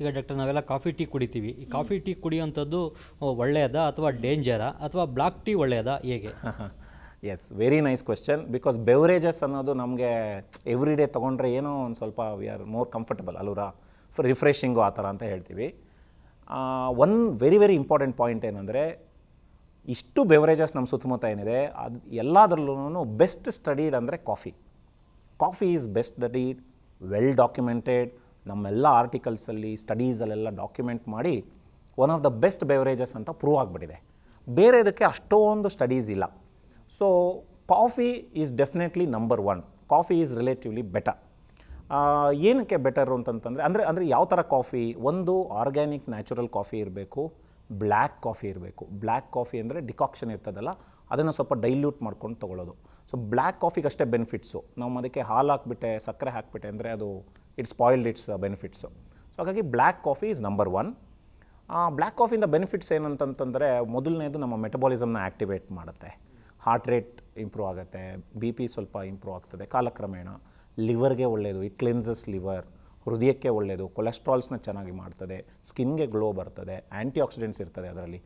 ಈಗ ಡಾಕ್ಟರ್ ನಾವೆಲ್ಲ coffee tea ಕುಡಿತೀವಿ ಈ ಕಾಫಿ ಟೀ ಕುಡಿಯುವಂಥದ್ದು ಒಳ್ಳೆಯದಾ ಅಥವಾ ಡೇಂಜರಾ ಅಥವಾ ಬ್ಲಾಕ್ ಟೀ ಒಳ್ಳೆಯದಾ ಹೇಗೆ yes very nice question because beverages ಅನ್ನೋದು ನಮಗೆ ಎವ್ರಿ ಡೇ ತೊಗೊಂಡ್ರೆ ಏನೋ ಒಂದು ಸ್ವಲ್ಪ ವಿ ಆರ್ ಮೋರ್ ಕಂಫರ್ಟಬಲ್ ಅಲ್ವರ ಫಾರ್ ರಿಫ್ರೆಶಿಂಗು ಆ ಥರ ಅಂತ ಹೇಳ್ತೀವಿ one very very important point ಏನಂದರೆ ಇಷ್ಟು ಬೆವರೇಜಸ್ ನಮ್ಮ ಸುತ್ತಮುತ್ತ ಏನಿದೆ ಅದು ಎಲ್ಲದರಲ್ಲೂ ಬೆಸ್ಟ್ ಸ್ಟಡೀಡ್ ಅಂದರೆ coffee coffee is best studied well documented ನಮ್ಮೆಲ್ಲ ಆರ್ಟಿಕಲ್ಸಲ್ಲಿ ಸ್ಟಡೀಸಲ್ಲೆಲ್ಲ ಡಾಕ್ಯುಮೆಂಟ್ ಮಾಡಿ one of the best beverages ಅಂತ ಪ್ರೂವ್ ಆಗಿಬಿಟ್ಟಿದೆ ಬೇರೆ ಇದಕ್ಕೆ ಅಷ್ಟೊಂದು ಸ್ಟಡೀಸ್ ಇಲ್ಲ so coffee is definitely number one coffee is relatively better ಏನಕ್ಕೆ ಬೆಟರು ಅಂತಂತಂದರೆ ಅಂದರೆ ಅಂದರೆ ಯಾವ ಥರ ಕಾಫಿ ಒಂದು ಆರ್ಗ್ಯಾನಿಕ್ ನ್ಯಾಚುರಲ್ ಕಾಫಿ ಇರಬೇಕು ಬ್ಲ್ಯಾಕ್ ಕಾಫಿ ಇರಬೇಕು ಬ್ಲ್ಯಾಕ್ ಕಾಫಿ ಅಂದರೆ ಡಿಕಾಕ್ಷನ್ ಇರ್ತದಲ್ಲ ಅದನ್ನು ಸ್ವಲ್ಪ ಡೈಲ್ಯೂಟ್ ಮಾಡ್ಕೊಂಡು ತೊಗೊಳ್ಳೋದು ಸೊ ಬ್ಲ್ಯಾಕ್ ಕಾಫಿಗಷ್ಟೇ ಬೆನಿಫಿಟ್ಸು ನಾವು ಅದಕ್ಕೆ ಹಾಲು ಹಾಕ್ಬಿಟ್ಟೆ ಸಕ್ಕರೆ ಹಾಕ್ಬಿಟ್ಟೆ ಅಂದರೆ ಅದು it spoiled it's benefits so ಹಾಗಾಗಿ black coffee is number one black ಕಾಫಿಯಿಂದ ಬೆನಿಫಿಟ್ಸ್ ಏನಂತಂತಂದರೆ ಮೊದಲನೇದು ನಮ್ಮ ಮೆಟಬಾಲಿಸಮ್ನ ಆ್ಯಕ್ಟಿವೇಟ್ ಮಾಡುತ್ತೆ ಹಾರ್ಟ್ ರೇಟ್ ಇಂಪ್ರೂವ್ ಆಗುತ್ತೆ ಬಿ ಪಿ ಸ್ವಲ್ಪ ಇಂಪ್ರೂವ್ ಆಗ್ತದೆ ಕಾಲಕ್ರಮೇಣ ಲಿವರ್ಗೆ ಒಳ್ಳೆಯದು ಇಟ್ ಕ್ಲೆನ್ಸಸ್ ಲಿವರ್ ಹೃದಯಕ್ಕೆ ಒಳ್ಳೆಯದು ಕೊಲೆಸ್ಟ್ರಾಲ್ಸ್ನ ಚೆನ್ನಾಗಿ ಮಾಡ್ತದೆ ಸ್ಕಿನ್ಗೆ ಗ್ಲೋ ಬರ್ತದೆ ಆ್ಯಂಟಿ ಆಕ್ಸಿಡೆಂಟ್ಸ್ ಇರ್ತದೆ ಅದರಲ್ಲಿ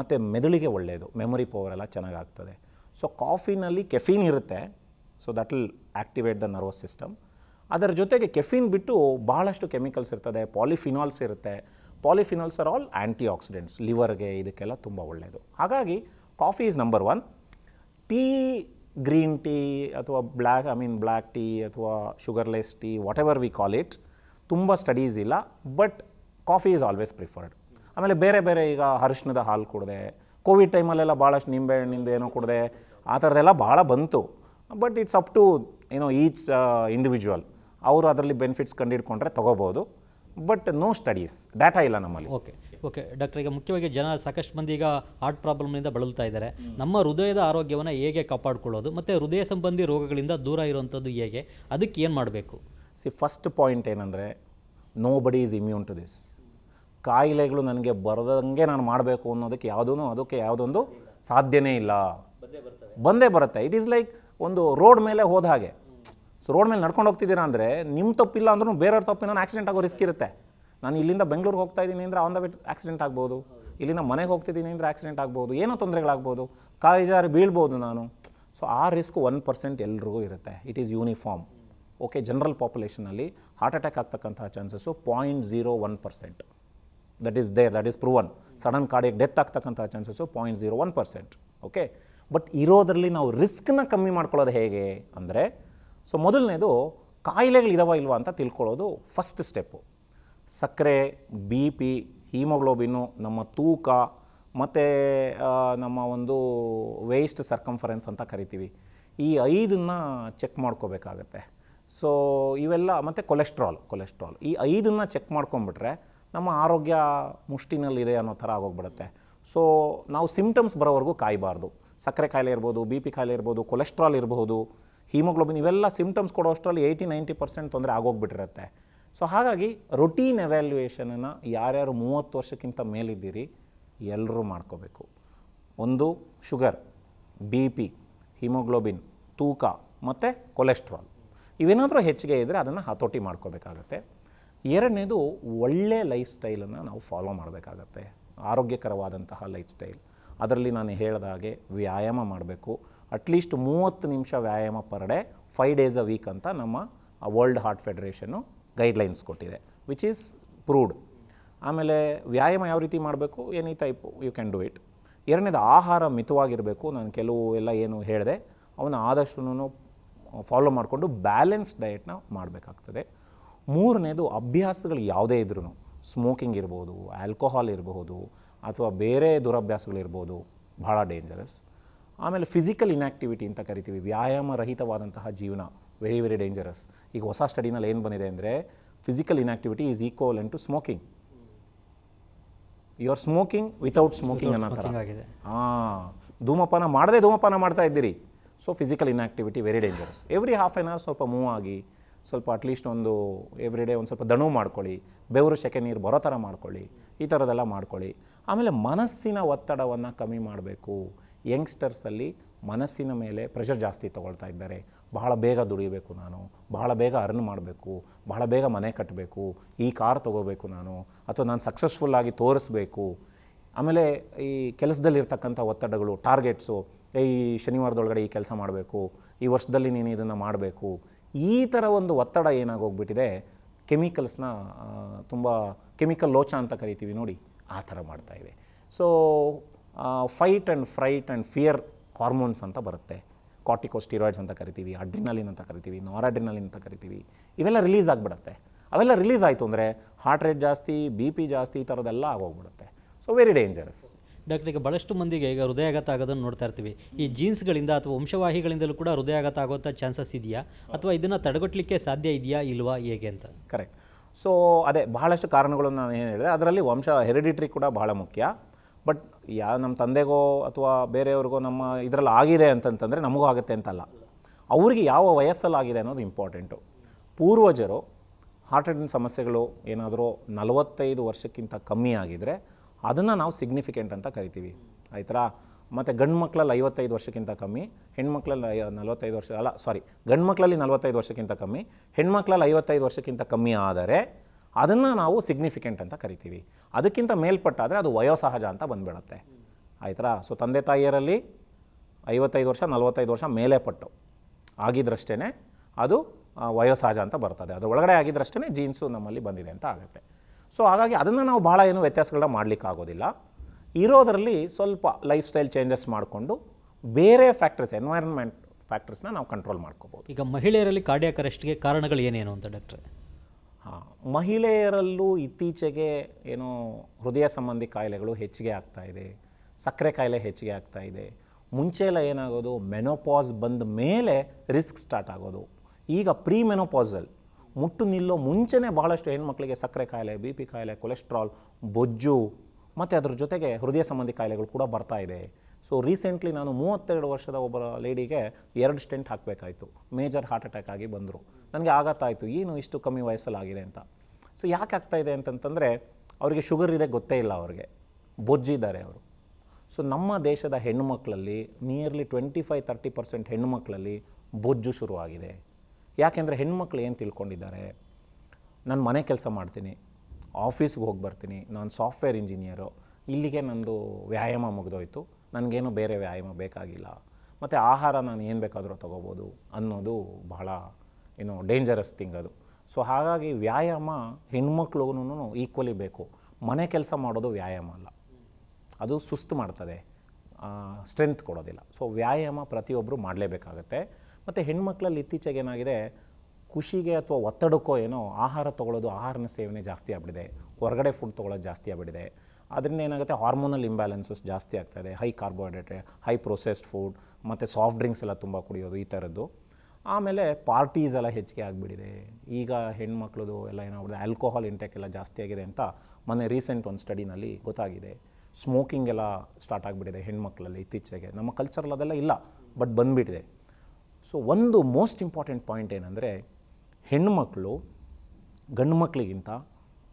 ಮತ್ತು ಮೆದುಳಿಗೆ ಒಳ್ಳೆಯದು ಮೆಮೊರಿ ಪವರ್ ಎಲ್ಲ ಚೆನ್ನಾಗಾಗ್ತದೆ ಸೊ ಕಾಫಿನಲ್ಲಿ ಕೆಫೀನ್ ಇರುತ್ತೆ so that will activate the nervous system ಅದರ ಜೊತೆಗೆ ಕೆಫಿನ್ ಬಿಟ್ಟು ಭಾಳಷ್ಟು ಕೆಮಿಕಲ್ಸ್ ಇರ್ತದೆ ಪಾಲಿಫಿನಾಲ್ಸ್ ಇರುತ್ತೆ polyphenols are all antioxidants ಲಿವರ್ಗೆ ಇದಕ್ಕೆಲ್ಲ ತುಂಬ ಒಳ್ಳೆಯದು ಹಾಗಾಗಿ coffee is number one tea green tea ಅಥವಾ black I mean black tea ಅಥವಾ sugarless tea whatever we call it ತುಂಬ ಸ್ಟಡೀಸ್ ಇಲ್ಲ but coffee is always preferred ಆಮೇಲೆ ಬೇರೆ ಬೇರೆ ಈಗ ಅರಿಶಿನದ ಹಾಲು ಕುಡಿದೆ ಕೋವಿಡ್ ಟೈಮಲ್ಲೆಲ್ಲ ಭಾಳಷ್ಟು ನಿಂಬೆಹಣ್ಣಿಂದ ಏನೋ ಕುಡಿದೆ ಆ ಥರದ್ದೆಲ್ಲ ಭಾಳ ಬಂತು ಬಟ್ ಇಟ್ಸ್ ಅಪ್ ಟು ಏನೋ ಈಚ್ ಇಂಡಿವಿಜುವಲ್ ಅವರು ಅದರಲ್ಲಿ ಬೆನಿಫಿಟ್ಸ್ ಹಿಡ್ಕೊಂಡ್ರೆ ತೊಗೋಬೋದು ಬಟ್ ನೋ ಸ್ಟಡೀಸ್ ಡಾಟಾ ಇಲ್ಲ ನಮ್ಮಲ್ಲಿ ಓಕೆ ಓಕೆ ಡಾಕ್ಟರ್ ಈಗ ಮುಖ್ಯವಾಗಿ ಜನ ಸಾಕಷ್ಟು ಮಂದಿ ಈಗ ಹಾರ್ಟ್ ಪ್ರಾಬ್ಲಮ್ನಿಂದ ಬಳಲ್ತಾ ಇದ್ದಾರೆ ನಮ್ಮ ಹೃದಯದ ಆರೋಗ್ಯವನ್ನು ಹೇಗೆ ಕಾಪಾಡಿಕೊಳ್ಳೋದು ಮತ್ತು ಹೃದಯ ಸಂಬಂಧಿ ರೋಗಗಳಿಂದ ದೂರ ಇರುವಂಥದ್ದು ಹೇಗೆ ಅದಕ್ಕೆ ಏನು ಮಾಡಬೇಕು ಸಿ ಫಸ್ಟ್ ಪಾಯಿಂಟ್ ಏನಂದರೆ nobody is immune to this ಕಾಯಿಲೆಗಳು ನನಗೆ ಬರದಂಗೆ ನಾನು ಮಾಡಬೇಕು ಅನ್ನೋದಕ್ಕೆ ಯಾವುದೂ ಅದಕ್ಕೆ ಯಾವುದೊಂದು ಸಾಧ್ಯನೇ ಇಲ್ಲ ಬಂದೇ ಬರುತ್ತೆ ಇಟ್ ಈಸ್ ಲೈಕ್ ಒಂದು ರೋಡ್ ಮೇಲೆ ಹೋದ ಹಾಗೆ ರೋಡ್ ಮೇಲೆ ನಡ್ಕೊಂಡು ಹೋಗ್ತಿದ್ದೀರಾ ಅಂದರೆ ನಿಮ್ಮ ತಪ್ಪಿಲ್ಲ ಅಂದ್ರೂ ಬೇರೆಯವ್ರ ತಪ್ಪಿನ ಆಕ್ಸಿಡೆಂಟ್ ಆಗೋ ರಿಸ್ಕ್ ಇರುತ್ತೆ ನಾನು ಇಲ್ಲಿಂದ ಬೆಂಗಳೂರಿಗೆ ಹೋಗ್ತಾ ಇದ್ದೀನಿ ಅಂದರೆ ಆನ್ ದ ವೇ ಆಕ್ಸಿಡೆಂಟ್ ಆಗ್ಬೋದು ಇಲ್ಲಿಂದ ಮನೆಗೆ ಹೋಗ್ತಿದ್ದೀನಿ ಅಂದರೆ ಆಕ್ಸಿಡೆಂಟ್ ಆಗ್ಬೋದು ಏನೋ ತೊಂದರೆಗಳಾಗ್ಬೋದು ಕಾಯಿಜಾರಿ ಬೀಳ್ಬೋದು ನಾನು ಸೊ ಆ ರಿಸ್ಕ್ ಒನ್ ಪರ್ಸೆಂಟ್ ಎಲ್ರಿಗೂ ಇರುತ್ತೆ it is uniform okay general ಪಾಪ್ಯುಲೇಷನಲ್ಲಿ ಹಾರ್ಟ್ ಅಟ್ಯಾಕ್ ಆಗ್ತಕ್ಕಂತಹ chances point zero one percent that is there that is proven sudden cardiac death ಆಗ್ತಕ್ಕಂತಹ chances point zero one percent okay but ಇರೋದರಲ್ಲಿ ನಾವು ರಿಸ್ಕ್ನ ಕಮ್ಮಿ ಮಾಡ್ಕೊಳ್ಳೋದು ಹೇಗೆ ಅಂದರೆ ಸೊ ಮೊದಲನೇದು ಕಾಯಿಲೆಗಳಿದಾವ ಇಲ್ವಾ ಅಂತ ತಿಳ್ಕೊಳ್ಳೋದು ಫಸ್ಟ್ ಸ್ಟೆಪ್ಪು ಸಕ್ಕರೆ ಬಿ ಪಿ ಹೀಮೋಗ್ಲೋಬಿನ್ನು ನಮ್ಮ ತೂಕ ಮತ್ತು ನಮ್ಮ ಒಂದು ವೇಸ್ಟ್ ಸರ್ಕಂಫರೆನ್ಸ್ ಅಂತ ಕರಿತೀವಿ ಈ ಐದನ್ನು ಚೆಕ್ ಮಾಡ್ಕೋಬೇಕಾಗತ್ತೆ ಸೊ ಇವೆಲ್ಲ ಮತ್ತು ಕೊಲೆಸ್ಟ್ರಾಲ್ ಕೊಲೆಸ್ಟ್ರಾಲ್ ಈ ಐದನ್ನು ಚೆಕ್ ಮಾಡ್ಕೊಂಬಿಟ್ರೆ ನಮ್ಮ ಆರೋಗ್ಯ ಮುಷ್ಟಿನಲ್ಲಿದೆ ಅನ್ನೋ ಥರ ಆಗೋಗ್ಬಿಡುತ್ತೆ ಸೊ ನಾವು ಸಿಂಪ್ಟಮ್ಸ್ ಬರೋವರೆಗೂ ಕಾಯಬಾರ್ದು ಸಕ್ಕರೆ ಕಾಯಿಲೆ ಇರ್ಬೋದು ಬಿ ಪಿ ಕಾಯಿಲೆ ಇರ್ಬೋದು ಕೊಲೆಸ್ಟ್ರಾಲ್ ಇರಬಹುದು ಹಿಮೋಗ್ಲೋಬಿನ್ ಇವೆಲ್ಲ ಸಿಮ್ಟಮ್ಸ್ ಕೊಡೋಷ್ಟರಲ್ಲಿ ಏಯ್ಟಿ ನೈಂಟಿ ಪರ್ಸೆಂಟ್ ತೊಂದರೆ ಆಗೋಗ್ಬಿಟ್ಟಿರುತ್ತೆ ಸೊ ಹಾಗಾಗಿ ರೊಟೀನ್ ಎವ್ಯಾಲ್ಯೂಯೇಷನನ್ನು ಯಾರ್ಯಾರು ಮೂವತ್ತು ವರ್ಷಕ್ಕಿಂತ ಮೇಲಿದ್ದೀರಿ ಎಲ್ಲರೂ ಮಾಡ್ಕೋಬೇಕು ಒಂದು ಶುಗರ್ ಬಿ ಪಿ ಹಿಮೋಗ್ಲೋಬಿನ್ ತೂಕ ಮತ್ತು ಕೊಲೆಸ್ಟ್ರಾಲ್ ಇವೇನಾದರೂ ಹೆಚ್ಚಿಗೆ ಇದ್ದರೆ ಅದನ್ನು ಹತೋಟಿ ಮಾಡ್ಕೋಬೇಕಾಗತ್ತೆ ಎರಡನೇದು ಒಳ್ಳೆ ಲೈಫ್ ಸ್ಟೈಲನ್ನು ನಾವು ಫಾಲೋ ಮಾಡಬೇಕಾಗತ್ತೆ ಆರೋಗ್ಯಕರವಾದಂತಹ ಲೈಫ್ ಸ್ಟೈಲ್ ಅದರಲ್ಲಿ ನಾನು ಹೇಳ್ದ ಹಾಗೆ ವ್ಯಾಯಾಮ ಮಾಡಬೇಕು ಅಟ್ಲೀಸ್ಟ್ ಮೂವತ್ತು ನಿಮಿಷ ವ್ಯಾಯಾಮ per day five days a week ಅಂತ ನಮ್ಮ ವರ್ಲ್ಡ್ ಹಾರ್ಟ್ ಫೆಡರೇಷನ್ನು ಗೈಡ್ಲೈನ್ಸ್ ಕೊಟ್ಟಿದೆ ವಿಚ್ ಈಸ್ ಪ್ರೂವ್ಡ್ ಆಮೇಲೆ ವ್ಯಾಯಾಮ ಯಾವ ರೀತಿ ಮಾಡಬೇಕು any type you can do it ಎರಡನೇದು ಆಹಾರ ಮಿತವಾಗಿರಬೇಕು ನಾನು ಕೆಲವು ಎಲ್ಲ ಏನು ಹೇಳಿದೆ ಅವನ್ನ ಆದಷ್ಟು ಫಾಲೋ ಮಾಡಿಕೊಂಡು ಬ್ಯಾಲೆನ್ಸ್ ಡಯೆಟ್ನ ಮಾಡಬೇಕಾಗ್ತದೆ ಮೂರನೇದು ಅಭ್ಯಾಸಗಳು ಯಾವುದೇ ಇದ್ರೂ ಸ್ಮೋಕಿಂಗ್ ಇರ್ಬೋದು ಆಲ್ಕೋಹಾಲ್ ಇರಬಹುದು ಅಥವಾ ಬೇರೆ ದುರಭ್ಯಾಸಗಳಿರ್ಬೋದು ಭಾಳ ಡೇಂಜರಸ್ ಆಮೇಲೆ ಫಿಸಿಕಲ್ ಇನ್ಯಾಕ್ಟಿವಿಟಿ ಅಂತ ಕರಿತೀವಿ ವ್ಯಾಯಾಮ ಜೀವನ ವೆರಿ ವೆರಿ ಡೇಂಜರಸ್ ಈಗ ಹೊಸ ಸ್ಟಡಿನಲ್ಲಿ ಏನು ಬಂದಿದೆ ಅಂದರೆ physical inactivity is equivalent to smoking you are smoking without smoking ಅನ್ನೋ ಥರ ಹಾಂ ಧೂಮಪಾನ ಮಾಡದೆ ಧೂಮಪಾನ ಮಾಡ್ತಾ ಇದ್ದೀರಿ so physical inactivity very dangerous every half an hour ಸ್ವಲ್ಪ ಮೂವ್ ಆಗಿ ಸ್ವಲ್ಪ ಅಟ್ಲೀಸ್ಟ್ ಒಂದು ಎವ್ರಿ ಡೇ ಒಂದು ಸ್ವಲ್ಪ ದಣು ಮಾಡ್ಕೊಳ್ಳಿ ಬೆವರು ಸೆಕೆ ನೀರು ಬರೋ ಥರ ಮಾಡ್ಕೊಳ್ಳಿ ಈ ಥರದೆಲ್ಲ ಮಾಡ್ಕೊಳ್ಳಿ ಆಮೇಲೆ ಮನಸ್ಸಿನ ಒತ್ತಡವನ್ನು ಕಮ್ಮಿ ಮಾಡಬೇಕು ಯಂಗ್ಸ್ಟರ್ಸಲ್ಲಿ ಮನಸ್ಸಿನ ಮೇಲೆ ಪ್ರೆಷರ್ ಜಾಸ್ತಿ ತೊಗೊಳ್ತಾ ಇದ್ದಾರೆ ಬಹಳ ಬೇಗ ದುಡಿಬೇಕು ನಾನು ಬಹಳ ಬೇಗ ಅರ್ನ್ ಮಾಡಬೇಕು ಬಹಳ ಬೇಗ ಮನೆ ಕಟ್ಟಬೇಕು ಈ ಕಾರ್ ತೊಗೋಬೇಕು ನಾನು ಅಥವಾ ನಾನು ಸಕ್ಸಸ್ಫುಲ್ಲಾಗಿ ತೋರಿಸ್ಬೇಕು ಆಮೇಲೆ ಈ ಕೆಲಸದಲ್ಲಿರ್ತಕ್ಕಂಥ ಒತ್ತಡಗಳು ಟಾರ್ಗೆಟ್ಸು ಈ ಶನಿವಾರದೊಳಗಡೆ ಈ ಕೆಲಸ ಮಾಡಬೇಕು ಈ ವರ್ಷದಲ್ಲಿ ನೀನು ಇದನ್ನು ಮಾಡಬೇಕು ಈ ಥರ ಒಂದು ಒತ್ತಡ ಏನಾಗೋಗ್ಬಿಟ್ಟಿದೆ ಕೆಮಿಕಲ್ಸ್ನ ತುಂಬ ಕೆಮಿಕಲ್ ಲೋಚ ಅಂತ ಕರಿತೀವಿ ನೋಡಿ ಆ ಥರ ಮಾಡ್ತಾಯಿದೆ so fight and fright and fear hormones ಅಂತ ಬರುತ್ತೆ ಸ್ಟಿರಾಯ್ಡ್ಸ್ ಅಂತ ಕರಿತೀವಿ ಅಡ್ರಿನಲಿನ್ ಅಂತ ಕರಿತೀವಿ ನಾರಾಡ್ರಿನಲಿನ್ ಅಂತ ಕರಿತೀವಿ ಇವೆಲ್ಲ ರಿಲೀಸ್ ಆಗಿಬಿಡುತ್ತೆ ಅವೆಲ್ಲ ರಿಲೀಸ್ ಆಯಿತು ಅಂದರೆ ಹಾರ್ಟ್ ರೇಟ್ ಜಾಸ್ತಿ ಬಿ ಪಿ ಜಾಸ್ತಿ ಈ ಥರದ್ದೆಲ್ಲ ಆಗೋಗ್ಬಿಡುತ್ತೆ ಸೊ ವೆರಿ ಡೇಂಜರಸ್ ಡಾಕ್ಟರ್ ಈಗ ಭಾಳಷ್ಟು ಮಂದಿಗೆ ಈಗ ಹೃದಯಾಘಾತ ಆಗೋದನ್ನು ನೋಡ್ತಾ ಇರ್ತೀವಿ ಈ ಜೀನ್ಸ್ಗಳಿಂದ ಅಥವಾ ವಂಶವಾಹಿಗಳಿಂದಲೂ ಕೂಡ ಹೃದಯಾಘಾತ ಆಗೋಂಥ ಚಾನ್ಸಸ್ ಇದೆಯಾ ಅಥವಾ ಇದನ್ನು ತಡೆಗಟ್ಟಲಿಕ್ಕೆ ಸಾಧ್ಯ ಇದೆಯಾ ಇಲ್ವಾ ಹೇಗೆ ಅಂತ ಕರೆಕ್ಟ್ ಸೊ ಅದೇ ಬಹಳಷ್ಟು ಕಾರಣಗಳನ್ನು ನಾನು ಏನು ಹೇಳಿದೆ ಅದರಲ್ಲಿ ವಂಶ ಹೆರಿಡಿಟ್ರಿ ಕೂಡ ಬಹಳ ಮುಖ್ಯ ಬಟ್ ಯಾ ನಮ್ಮ ತಂದೆಗೋ ಅಥವಾ ಬೇರೆಯವ್ರಿಗೋ ನಮ್ಮ ಇದರಲ್ಲಿ ಆಗಿದೆ ಅಂತಂತಂದರೆ ನಮಗೂ ಆಗುತ್ತೆ ಅಂತಲ್ಲ ಅವ್ರಿಗೆ ಯಾವ ವಯಸ್ಸಲ್ಲಿ ಆಗಿದೆ ಅನ್ನೋದು ಇಂಪಾರ್ಟೆಂಟು ಪೂರ್ವಜರು ಹಾರ್ಟ್ ಅಟ್ಯಾಕ್ ಸಮಸ್ಯೆಗಳು ಏನಾದರೂ ನಲವತ್ತೈದು ವರ್ಷಕ್ಕಿಂತ ಕಮ್ಮಿ ಆಗಿದರೆ ಅದನ್ನು ನಾವು ಸಿಗ್ನಿಫಿಕೆಂಟ್ ಅಂತ ಕರಿತೀವಿ ಆಯ್ತಾ ಮತ್ತು ಗಂಡು ಮಕ್ಕಳಲ್ಲಿ ಐವತ್ತೈದು ವರ್ಷಕ್ಕಿಂತ ಕಮ್ಮಿ ಹೆಣ್ಮಕ್ಳಲ್ಲಿ ನಲವತ್ತೈದು ವರ್ಷ ಅಲ್ಲ ಸಾರಿ ಗಂಡು ಮಕ್ಕಳಲ್ಲಿ ನಲವತ್ತೈದು ವರ್ಷಕ್ಕಿಂತ ಕಮ್ಮಿ ಹೆಣ್ಮಕ್ಳಲ್ಲಿ ಐವತ್ತೈದು ವರ್ಷಕ್ಕಿಂತ ಕಮ್ಮಿ ಆದರೆ ಅದನ್ನು ನಾವು ಸಿಗ್ನಿಫಿಕೆಂಟ್ ಅಂತ ಕರಿತೀವಿ ಅದಕ್ಕಿಂತ ಮೇಲ್ಪಟ್ಟಾದರೆ ಅದು ವಯೋಸಹಜ ಅಂತ ಬಂದ್ಬಿಡುತ್ತೆ ಆಯ್ತಾ ಸೊ ತಂದೆ ತಾಯಿಯರಲ್ಲಿ ಐವತ್ತೈದು ವರ್ಷ ನಲವತ್ತೈದು ವರ್ಷ ಮೇಲೆ ಪಟ್ಟು ಅದು ವಯೋಸಹಜ ಅಂತ ಬರ್ತದೆ ಅದು ಒಳಗಡೆ ಆಗಿದ್ರಷ್ಟೇ ಜೀನ್ಸು ನಮ್ಮಲ್ಲಿ ಬಂದಿದೆ ಅಂತ ಆಗುತ್ತೆ ಸೊ ಹಾಗಾಗಿ ಅದನ್ನು ನಾವು ಭಾಳ ಏನು ವ್ಯತ್ಯಾಸಗಳನ್ನ ಮಾಡಲಿಕ್ಕಾಗೋದಿಲ್ಲ ಇರೋದರಲ್ಲಿ ಸ್ವಲ್ಪ ಲೈಫ್ ಸ್ಟೈಲ್ ಚೇಂಜಸ್ ಮಾಡಿಕೊಂಡು ಬೇರೆ ಫ್ಯಾಕ್ಟರ್ಸ್ ಎನ್ವೈರನ್ಮೆಂಟ್ ಫ್ಯಾಕ್ಟರ್ಸ್ನ ನಾವು ಕಂಟ್ರೋಲ್ ಮಾಡ್ಕೋಬೋದು ಈಗ ಮಹಿಳೆಯರಲ್ಲಿ ಕಾರ್ಡಿಯಾಕರೆಸ್ಟ್ಗೆ ಕಾರಣಗಳು ಏನೇನು ಅಂತ ಡಾಕ್ಟ್ರೆ ಹಾಂ ಮಹಿಳೆಯರಲ್ಲೂ ಇತ್ತೀಚೆಗೆ ಏನು ಹೃದಯ ಸಂಬಂಧಿ ಕಾಯಿಲೆಗಳು ಹೆಚ್ಚಿಗೆ ಆಗ್ತಾ ಇದೆ ಸಕ್ಕರೆ ಕಾಯಿಲೆ ಹೆಚ್ಚಿಗೆ ಆಗ್ತಾ ಇದೆ ಮುಂಚೆ ಎಲ್ಲ ಏನಾಗೋದು ಮೆನೋಪಾಸ್ ಬಂದ ಮೇಲೆ ರಿಸ್ಕ್ ಸ್ಟಾರ್ಟ್ ಆಗೋದು ಈಗ ಪ್ರೀ ಮೆನೋಪಾಸಲ್ ಮುಟ್ಟು ನಿಲ್ಲೋ ಮುಂಚೆನೇ ಬಹಳಷ್ಟು ಹೆಣ್ಮಕ್ಳಿಗೆ ಸಕ್ಕರೆ ಕಾಯಿಲೆ ಬಿ ಪಿ ಕಾಯಿಲೆ ಕೊಲೆಸ್ಟ್ರಾಲ್ ಬೊಜ್ಜು ಮತ್ತು ಅದ್ರ ಜೊತೆಗೆ ಹೃದಯ ಸಂಬಂಧಿ ಕಾಯಿಲೆಗಳು ಕೂಡ ಬರ್ತಾ ಇದೆ ಸೊ ರೀಸೆಂಟ್ಲಿ ನಾನು ಮೂವತ್ತೆರಡು ವರ್ಷದ ಒಬ್ಬ ಲೇಡಿಗೆ ಎರಡು ಸ್ಟೆಂಟ್ ಹಾಕಬೇಕಾಯಿತು ಮೇಜರ್ ಹಾರ್ಟ್ ಅಟ್ಯಾಕ್ ಆಗಿ ಬಂದರು ನನಗೆ ಆಘಾತ ಆಯಿತು ಏನು ಇಷ್ಟು ಕಮ್ಮಿ ವಯಸ್ಸಲ್ಲಾಗಿದೆ ಅಂತ ಸೊ ಯಾಕೆ ಇದೆ ಅಂತಂತಂದರೆ ಅವರಿಗೆ ಶುಗರ್ ಇದೆ ಗೊತ್ತೇ ಇಲ್ಲ ಅವ್ರಿಗೆ ಬೊಜ್ಜಿದ್ದಾರೆ ಅವರು ಸೊ ನಮ್ಮ ದೇಶದ ಹೆಣ್ಣುಮಕ್ಕಳಲ್ಲಿ nearly twenty five thirty percent ಹೆಣ್ಣುಮಕ್ಕಳಲ್ಲಿ ಬೊಜ್ಜು ಶುರುವಾಗಿದೆ ಯಾಕೆಂದರೆ ಹೆಣ್ಮಕ್ಳು ಏನು ತಿಳ್ಕೊಂಡಿದ್ದಾರೆ ನಾನು ಮನೆ ಕೆಲಸ ಮಾಡ್ತೀನಿ ಆಫೀಸ್ಗೆ ಹೋಗಿ ಬರ್ತೀನಿ ನಾನು ಸಾಫ್ಟ್ವೇರ್ ಇಂಜಿನಿಯರು ಇಲ್ಲಿಗೆ ನಂದು ವ್ಯಾಯಾಮ ಮುಗಿದೋಯ್ತು ನನಗೇನು ಬೇರೆ ವ್ಯಾಯಾಮ ಬೇಕಾಗಿಲ್ಲ ಮತ್ತು ಆಹಾರ ನಾನು ಏನು ಬೇಕಾದರೂ ತೊಗೋಬೋದು ಅನ್ನೋದು ಬಹಳ ಏನು ಡೇಂಜರಸ್ ಥಿಂಗ್ ಅದು ಸೊ ಹಾಗಾಗಿ ವ್ಯಾಯಾಮ ಹೆಣ್ಮಕ್ಳು ಈಕ್ವಲಿ ಬೇಕು ಮನೆ ಕೆಲಸ ಮಾಡೋದು ವ್ಯಾಯಾಮ ಅಲ್ಲ ಅದು ಸುಸ್ತು ಮಾಡ್ತದೆ ಸ್ಟ್ರೆಂತ್ ಕೊಡೋದಿಲ್ಲ ಸೊ ವ್ಯಾಯಾಮ ಪ್ರತಿಯೊಬ್ಬರು ಮಾಡಲೇಬೇಕಾಗತ್ತೆ ಮತ್ತು ಹೆಣ್ಮಕ್ಳಲ್ಲಿ ಇತ್ತೀಚೆಗೆ ಏನಾಗಿದೆ ಖುಷಿಗೆ ಅಥವಾ ಒತ್ತಡಕ್ಕೋ ಏನೋ ಆಹಾರ ತೊಗೊಳ್ಳೋದು ಆಹಾರನ ಸೇವನೆ ಜಾಸ್ತಿ ಆಗ್ಬಿಟ್ಟಿದೆ ಹೊರಗಡೆ ಫುಡ್ ತೊಗೊಳ್ಳೋದು ಜಾಸ್ತಿ ಆಗ್ಬಿಟ್ಟಿದೆ ಅದರಿಂದ ಏನಾಗುತ್ತೆ ಹಾರ್ಮೋನಲ್ ಇಂಬ್ಯಾಲೆನ್ಸಸ್ ಜಾಸ್ತಿ ಆಗ್ತಾಯಿದೆ high carbohydrate high processed food ಮತ್ತು ಸಾಫ್ಟ್ ಡ್ರಿಂಕ್ಸ್ ಎಲ್ಲ ತುಂಬ ಕುಡಿಯೋದು ಈ ಥರದ್ದು ಆಮೇಲೆ ಪಾರ್ಟೀಸ್ ಎಲ್ಲ ಹೆಚ್ಚಿಗೆ ಆಗಿಬಿಟ್ಟಿದೆ ಈಗ ಹೆಣ್ಮಕ್ಳದು ಎಲ್ಲ ಏನಾಗ್ಬಿಡಿದೆ ಆಲ್ಕೋಹಾಲ್ ಇಂಟೆಕ್ ಎಲ್ಲ ಜಾಸ್ತಿ ಆಗಿದೆ ಅಂತ ಮೊನ್ನೆ ರೀಸೆಂಟ್ ಒಂದು ಸ್ಟಡಿನಲ್ಲಿ ಗೊತ್ತಾಗಿದೆ ಸ್ಮೋಕಿಂಗ್ ಎಲ್ಲ ಸ್ಟಾರ್ಟ್ ಆಗಿಬಿಟ್ಟಿದೆ ಹೆಣ್ಮಕ್ಳಲ್ಲಿ ಇತ್ತೀಚೆಗೆ ನಮ್ಮ ಕಲ್ಚರಲ್ಲಿ ಅದೆಲ್ಲ ಇಲ್ಲ ಬಟ್ ಬಂದುಬಿಟ್ಟಿದೆ ಸೊ ಒಂದು ಮೋಸ್ಟ್ ಇಂಪಾರ್ಟೆಂಟ್ ಪಾಯಿಂಟ್ ಏನಂದರೆ ಹೆಣ್ಣುಮಕ್ಕಳು ಗಂಡು ಮಕ್ಕಳಿಗಿಂತ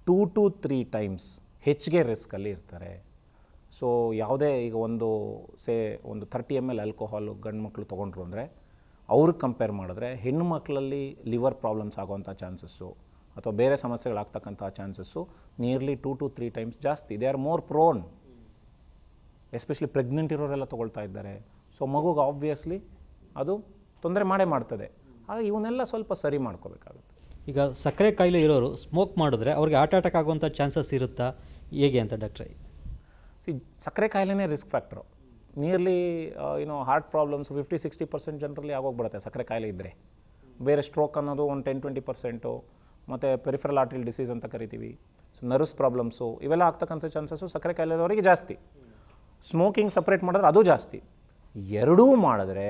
ಟೂ ಟು ತ್ರೀ ಟೈಮ್ಸ್ ಹೆಚ್ಚಿಗೆ ರಿಸ್ಕಲ್ಲಿ ಇರ್ತಾರೆ ಸೊ ಯಾವುದೇ ಈಗ ಒಂದು ಸೇ ಒಂದು ಥರ್ಟಿ ಎಮ್ ಎಲ್ ಆಲ್ಕೋಹಾಲು ಗಂಡು ಮಕ್ಕಳು ತೊಗೊಂಡ್ರು ಅಂದರೆ ಅವ್ರಿಗೆ ಕಂಪೇರ್ ಮಾಡಿದ್ರೆ ಹೆಣ್ಣು ಮಕ್ಕಳಲ್ಲಿ ಲಿವರ್ ಪ್ರಾಬ್ಲಮ್ಸ್ ಆಗೋವಂಥ ಚಾನ್ಸಸ್ಸು ಅಥವಾ ಬೇರೆ ಸಮಸ್ಯೆಗಳಾಗ್ತಕ್ಕಂಥ chances nearly two to three times ಜಾಸ್ತಿ they are more prone especially pregnant ಇರೋರೆಲ್ಲ ತೊಗೊಳ್ತಾ ಇದ್ದಾರೆ ಸೊ ಮಗುಗೆ ಆಬ್ವಿಯಸ್ಲಿ ಅದು ತೊಂದರೆ ಮಾಡೇ ಮಾಡ್ತದೆ ಹಾಗೆ ಇವನ್ನೆಲ್ಲ ಸ್ವಲ್ಪ ಸರಿ ಮಾಡ್ಕೋಬೇಕಾಗುತ್ತೆ ಈಗ ಸಕ್ಕರೆ ಕಾಯಿಲೆ ಇರೋರು ಸ್ಮೋಕ್ ಮಾಡಿದ್ರೆ ಅವ್ರಿಗೆ ಹಾರ್ಟ್ ಅಟ್ಯಾಕ್ ಆಗುವಂಥ ಚಾನ್ಸಸ್ ಇರುತ್ತಾ ಹೇಗೆ ಅಂತ ಡಾಕ್ಟ್ರೆ ಸಿ ಸಕ್ಕರೆ ಕಾಯಿಲೆನೇ ರಿಸ್ಕ್ ಫ್ಯಾಕ್ಟ್ರು ನಿಯರ್ಲಿ ಏನೋ heart problems fifty sixty percent ಜನರಲ್ಲಿ ಆಗೋಗ್ಬಿಡುತ್ತೆ ಸಕ್ಕರೆ ಕಾಯಿಲೆ ಇದ್ದರೆ ಬೇರೆ ಸ್ಟ್ರೋಕ್ ಅನ್ನೋದು ಒಂದು ಟೆನ್ ಟ್ವೆಂಟಿ ಪರ್ಸೆಂಟು ಮತ್ತು ಪೆರಿಫರಲ್ ಆರ್ಟ್ರಿಲ್ ಡಿಸೀಸ್ ಅಂತ ಕರಿತೀವಿ ಸೊ ನರ್ವ್ಸ್ ಪ್ರಾಬ್ಲಮ್ಸು ಇವೆಲ್ಲ ಆಗ್ತಕ್ಕಂಥ ಚಾನ್ಸಸ್ಸು ಸಕ್ಕರೆ ಕಾಯಿಲೆದವರಿಗೆ ಜಾಸ್ತಿ ಸ್ಮೋಕಿಂಗ್ ಸಪ್ರೇಟ್ ಮಾಡಿದ್ರೆ ಅದು ಜಾಸ್ತಿ ಎರಡೂ ಮಾಡಿದ್ರೆ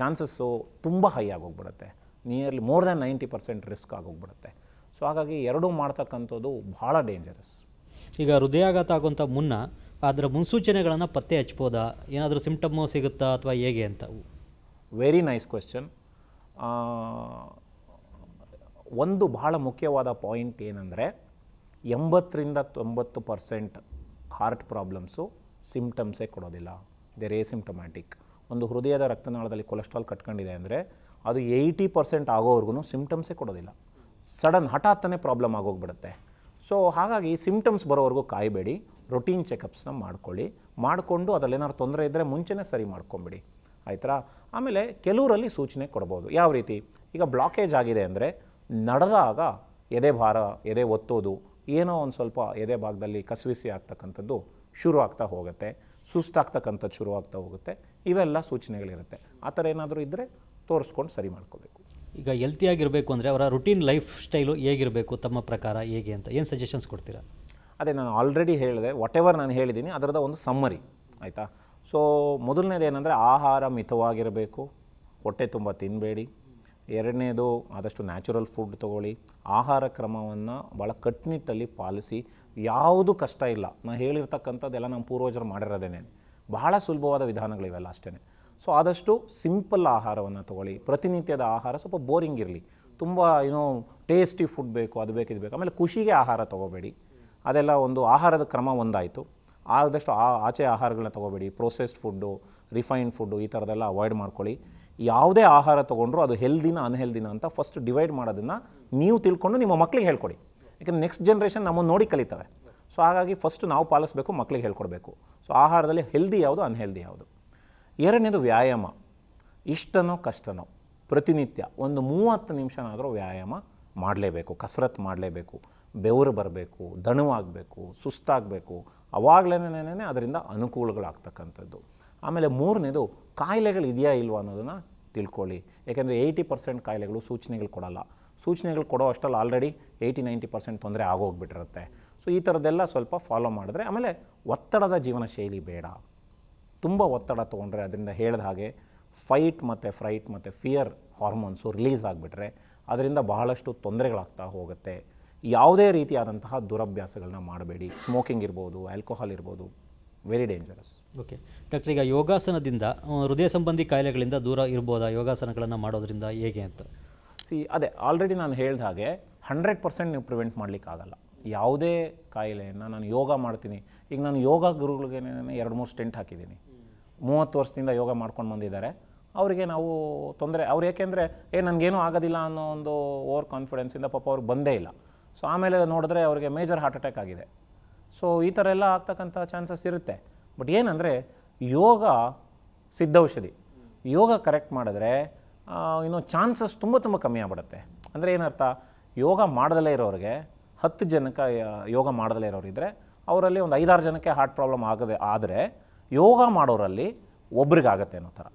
ಚಾನ್ಸಸ್ಸು ತುಂಬ ಹೈ ಆಗೋಗ್ಬಿಡುತ್ತೆ nearly more than ninety percent risk ಆಗೋಗ್ಬಿಡುತ್ತೆ ಸೊ ಹಾಗಾಗಿ ಎರಡೂ ಮಾಡ್ತಕ್ಕಂಥದ್ದು ಭಾಳ ಡೇಂಜರಸ್ ಈಗ ಹೃದಯಾಘಾತ ಆಗುವಂಥ ಮುನ್ನ ಅದರ ಮುನ್ಸೂಚನೆಗಳನ್ನು ಪತ್ತೆ ಹಚ್ಬೋದಾ ಏನಾದರೂ ಸಿಮ್ಟಮ್ಮು ಸಿಗುತ್ತಾ ಅಥವಾ ಹೇಗೆ ಅಂತ ವೆರಿ ನೈಸ್ ಕ್ವೆಶ್ಚನ್ ಒಂದು ಭಾಳ ಮುಖ್ಯವಾದ ಪಾಯಿಂಟ್ ಏನಂದರೆ ಎಂಬತ್ತರಿಂದ ತೊಂಬತ್ತು ಪರ್ಸೆಂಟ್ ಹಾರ್ಟ್ ಪ್ರಾಬ್ಲಮ್ಸು ಸಿಮ್ಟಮ್ಸೇ ಕೊಡೋದಿಲ್ಲ ದೇ ರೇ ಸಿಮ್ಟಮ್ಯಾಟಿಕ್ ಒಂದು ಹೃದಯದ ರಕ್ತನಾಳದಲ್ಲಿ ಕೊಲೆಸ್ಟ್ರಾಲ್ ಕಟ್ಕೊಂಡಿದೆ ಅಂದರೆ ಅದು ಏಯ್ಟಿ ಪರ್ಸೆಂಟ್ ಆಗೋವರೆಗೂ ಸಿಮ್ಟಮ್ಸೇ ಕೊಡೋದಿಲ್ಲ ಸಡನ್ ಹಠಾತ್ತನೇ ಪ್ರಾಬ್ಲಮ್ ಆಗೋಗ್ಬಿಡುತ್ತೆ ಸೊ ಹಾಗಾಗಿ ಸಿಮ್ಟಮ್ಸ್ ಬರೋವರೆಗೂ ಕಾಯಬೇಡಿ ರೊಟೀನ್ ಚೆಕಪ್ಸ್ನ ಮಾಡ್ಕೊಳ್ಳಿ ಮಾಡಿಕೊಂಡು ಅದರಲ್ಲೇನಾದ್ರು ತೊಂದರೆ ಇದ್ದರೆ ಮುಂಚೆನೇ ಸರಿ ಮಾಡ್ಕೊಂಬಿಡಿ ಆಯ್ತಾ ಆಮೇಲೆ ಕೆಲವರಲ್ಲಿ ಸೂಚನೆ ಕೊಡ್ಬೋದು ಯಾವ ರೀತಿ ಈಗ ಬ್ಲಾಕೇಜ್ ಆಗಿದೆ ಅಂದರೆ ನಡೆದಾಗ ಎದೆ ಭಾರ ಎದೆ ಒತ್ತೋದು ಏನೋ ಒಂದು ಸ್ವಲ್ಪ ಎದೆ ಭಾಗದಲ್ಲಿ ಕಸಿವಿಸಿ ಆಗ್ತಕ್ಕಂಥದ್ದು ಶುರು ಆಗ್ತಾ ಹೋಗುತ್ತೆ ಸುಸ್ತಾಗ್ತಕ್ಕಂಥದ್ದು ಶುರುವಾಗ್ತಾ ಹೋಗುತ್ತೆ ಇವೆಲ್ಲ ಸೂಚನೆಗಳಿರುತ್ತೆ ಆ ಥರ ಏನಾದರೂ ಇದ್ದರೆ ತೋರಿಸ್ಕೊಂಡು ಸರಿ ಮಾಡ್ಕೋಬೇಕು ಈಗ ಹೆಲ್ತಿಯಾಗಿರಬೇಕು ಅಂದರೆ ಅವರ ರುಟೀನ್ ಲೈಫ್ ಸ್ಟೈಲು ಹೇಗಿರಬೇಕು ತಮ್ಮ ಪ್ರಕಾರ ಹೇಗೆ ಅಂತ ಏನು ಸಜೆಷನ್ಸ್ ಕೊಡ್ತೀರಾ ಅದೇ ನಾನು ಆಲ್ರೆಡಿ ಹೇಳಿದೆ ವಾಟ್ ಎವರ್ ನಾನು ಹೇಳಿದ್ದೀನಿ ಅದರದ ಒಂದು ಸಮ್ಮರಿ ಆಯಿತಾ ಸೊ ಮೊದಲನೇದು ಏನಂದರೆ ಆಹಾರ ಮಿತವಾಗಿರಬೇಕು ಹೊಟ್ಟೆ ತುಂಬ ತಿನ್ನಬೇಡಿ ಎರಡನೇದು ಆದಷ್ಟು ನ್ಯಾಚುರಲ್ ಫುಡ್ ತೊಗೊಳ್ಳಿ ಆಹಾರ ಕ್ರಮವನ್ನು ಭಾಳ ಕಟ್ಟುನಿಟ್ಟಲ್ಲಿ ಪಾಲಿಸಿ ಯಾವುದು ಕಷ್ಟ ಇಲ್ಲ ನಾನು ಹೇಳಿರ್ತಕ್ಕಂಥದ್ದೆಲ್ಲ ನಮ್ಮ ಪೂರ್ವಜರು ಮಾಡಿರೋದೇನೆ ಬಹಳ ಸುಲಭವಾದ ವಿಧಾನಗಳಿವೆಲ್ಲ ಅಷ್ಟೇ ಸೊ ಆದಷ್ಟು ಸಿಂಪಲ್ ಆಹಾರವನ್ನು ತೊಗೊಳ್ಳಿ ಪ್ರತಿನಿತ್ಯದ ಆಹಾರ ಸ್ವಲ್ಪ ಬೋರಿಂಗ್ ಇರಲಿ ತುಂಬ ಏನೋ ಟೇಸ್ಟಿ ಫುಡ್ ಬೇಕು ಅದು ಬೇಕು ಇದು ಬೇಕು ಆಮೇಲೆ ಖುಷಿಗೆ ಆಹಾರ ತೊಗೋಬೇಡಿ ಅದೆಲ್ಲ ಒಂದು ಆಹಾರದ ಕ್ರಮ ಒಂದಾಯಿತು ಆದಷ್ಟು ಆ ಆಚೆ ಆಹಾರಗಳನ್ನ ತೊಗೋಬೇಡಿ ಪ್ರೊಸೆಸ್ಡ್ ಫುಡ್ಡು ರಿಫೈನ್ಡ್ ಫುಡ್ಡು ಈ ಥರದೆಲ್ಲ ಅವಾಯ್ಡ್ ಮಾಡ್ಕೊಳ್ಳಿ ಯಾವುದೇ ಆಹಾರ ತೊಗೊಂಡ್ರು ಅದು ಹೆಲ್ದಿನ ಅನ್ಹೆಲ್ದಿನ ಅಂತ ಫಸ್ಟ್ ಡಿವೈಡ್ ಮಾಡೋದನ್ನು ನೀವು ತಿಳ್ಕೊಂಡು ನಿಮ್ಮ ಮಕ್ಳಿಗೆ ಹೇಳ್ಕೊಡಿ ಯಾಕೆಂದರೆ ನೆಕ್ಸ್ಟ್ ಜನ್ರೇಷನ್ ನಮ್ಮನ್ನು ನೋಡಿ ಕಲಿತವೆ ಸೊ ಹಾಗಾಗಿ ಫಸ್ಟ್ ನಾವು ಪಾಲಿಸ್ಬೇಕು ಮಕ್ಕಳಿಗೆ ಹೇಳ್ಕೊಡ್ಬೇಕು ಸೊ ಆಹಾರದಲ್ಲಿ ಹೆಲ್ದಿ ಯಾವುದು ಅನ್ಹೆಲ್ದಿ ಯಾವುದು ಎರಡನೇದು ವ್ಯಾಯಾಮ ಇಷ್ಟನೋ ಕಷ್ಟನೋ ಪ್ರತಿನಿತ್ಯ ಒಂದು ಮೂವತ್ತು ನಿಮಿಷನಾದರೂ ವ್ಯಾಯಾಮ ಮಾಡಲೇಬೇಕು ಕಸರತ್ತು ಮಾಡಲೇಬೇಕು ಬೆವರು ಬರಬೇಕು ದಣುವಾಗಬೇಕು ಸುಸ್ತಾಗಬೇಕು ಅವಾಗಲೇನೇ ಅದರಿಂದ ಅನುಕೂಲಗಳಾಗ್ತಕ್ಕಂಥದ್ದು ಆಮೇಲೆ ಮೂರನೇದು ಕಾಯಿಲೆಗಳು ಇದೆಯಾ ಇಲ್ವಾ ಅನ್ನೋದನ್ನು ತಿಳ್ಕೊಳ್ಳಿ ಯಾಕೆಂದರೆ ಏಯ್ಟಿ ಪರ್ಸೆಂಟ್ ಕಾಯಿಲೆಗಳು ಸೂಚನೆಗಳು ಕೊಡಲ್ಲ ಸೂಚನೆಗಳು ಕೊಡೋ ಅಷ್ಟಲ್ಲಿ ಆಲ್ರೆಡಿ ಏಯ್ಟಿ ನೈಂಟಿ ಪರ್ಸೆಂಟ್ ತೊಂದರೆ ಆಗೋಗ್ಬಿಟ್ಟಿರುತ್ತೆ ಸೊ ಈ ಥರದ್ದೆಲ್ಲ ಸ್ವಲ್ಪ ಫಾಲೋ ಮಾಡಿದ್ರೆ ಆಮೇಲೆ ಒತ್ತಡದ ಜೀವನ ಶೈಲಿ ಬೇಡ ತುಂಬ ಒತ್ತಡ ತೊಗೊಂಡ್ರೆ ಅದರಿಂದ ಹೇಳಿದ ಹಾಗೆ ಫೈಟ್ ಮತ್ತು ಫ್ರೈಟ್ ಮತ್ತು ಫಿಯರ್ ಹಾರ್ಮೋನ್ಸು ರಿಲೀಸ್ ಆಗಿಬಿಟ್ರೆ ಅದರಿಂದ ಬಹಳಷ್ಟು ತೊಂದರೆಗಳಾಗ್ತಾ ಹೋಗುತ್ತೆ ಯಾವುದೇ ರೀತಿಯಾದಂತಹ ದುರಭ್ಯಾಸಗಳನ್ನ ಮಾಡಬೇಡಿ ಸ್ಮೋಕಿಂಗ್ ಇರ್ಬೋದು ಆಲ್ಕೋಹಾಲ್ ಇರ್ಬೋದು ವೆರಿ ಡೇಂಜರಸ್ ಓಕೆ ಡಾಕ್ಟರ್ ಈಗ ಯೋಗಾಸನದಿಂದ ಹೃದಯ ಸಂಬಂಧಿ ಕಾಯಿಲೆಗಳಿಂದ ದೂರ ಇರ್ಬೋದಾ ಯೋಗಾಸನಗಳನ್ನು ಮಾಡೋದರಿಂದ ಹೇಗೆ ಅಂತ ಸಿ ಅದೇ ಆಲ್ರೆಡಿ ನಾನು ಹೇಳಿದ ಹಾಗೆ ಹಂಡ್ರೆಡ್ ಪರ್ಸೆಂಟ್ ನೀವು ಪ್ರಿವೆಂಟ್ ಮಾಡಲಿಕ್ಕಾಗಲ್ಲ ಯಾವುದೇ ಕಾಯಿಲೆಯನ್ನು ನಾನು ಯೋಗ ಮಾಡ್ತೀನಿ ಈಗ ನಾನು ಯೋಗ ಗುರುಗಳಿಗೆ ಎರಡು ಮೂರು ಸ್ಟೆಂಟ್ ಹಾಕಿದ್ದೀನಿ ಮೂವತ್ತು ವರ್ಷದಿಂದ ಯೋಗ ಮಾಡ್ಕೊಂಡು ಬಂದಿದ್ದಾರೆ ಅವರಿಗೆ ನಾವು ತೊಂದರೆ ಅವ್ರು ಏಕೆಂದರೆ ಏ ನನಗೇನು ಆಗೋದಿಲ್ಲ ಅನ್ನೋ ಒಂದು ಓವರ್ ಕಾನ್ಫಿಡೆನ್ಸಿಂದ ಪಾಪ ಅವ್ರು ಬಂದೇ ಇಲ್ಲ ಸೊ ಆಮೇಲೆ ನೋಡಿದ್ರೆ ಅವರಿಗೆ ಮೇಜರ್ ಹಾರ್ಟ್ ಅಟ್ಯಾಕ್ ಆಗಿದೆ ಸೊ ಈ ಥರ ಎಲ್ಲ ಆಗ್ತಕ್ಕಂಥ ಚಾನ್ಸಸ್ ಇರುತ್ತೆ ಬಟ್ ಏನಂದರೆ ಯೋಗ ಸಿದ್ಧೌಷಧಿ ಯೋಗ ಕರೆಕ್ಟ್ ಮಾಡಿದ್ರೆ ಇನ್ನೂ ಚಾನ್ಸಸ್ ತುಂಬ ತುಂಬ ಕಮ್ಮಿ ಆಗ್ಬಿಡುತ್ತೆ ಅಂದರೆ ಏನರ್ಥ ಯೋಗ ಮಾಡದಲ್ಲೇ ಇರೋರಿಗೆ ಹತ್ತು ಜನಕ್ಕೆ ಯೋಗ ಮಾಡದಲ್ಲೇ ಇರೋರಿದ್ದರೆ ಅವರಲ್ಲಿ ಒಂದು ಐದಾರು ಜನಕ್ಕೆ ಹಾರ್ಟ್ ಪ್ರಾಬ್ಲಮ್ ಆಗದೆ ಆದರೆ ಯೋಗ ಮಾಡೋರಲ್ಲಿ ಒಬ್ರಿಗಾಗತ್ತೆ ಅನ್ನೋ ಥರ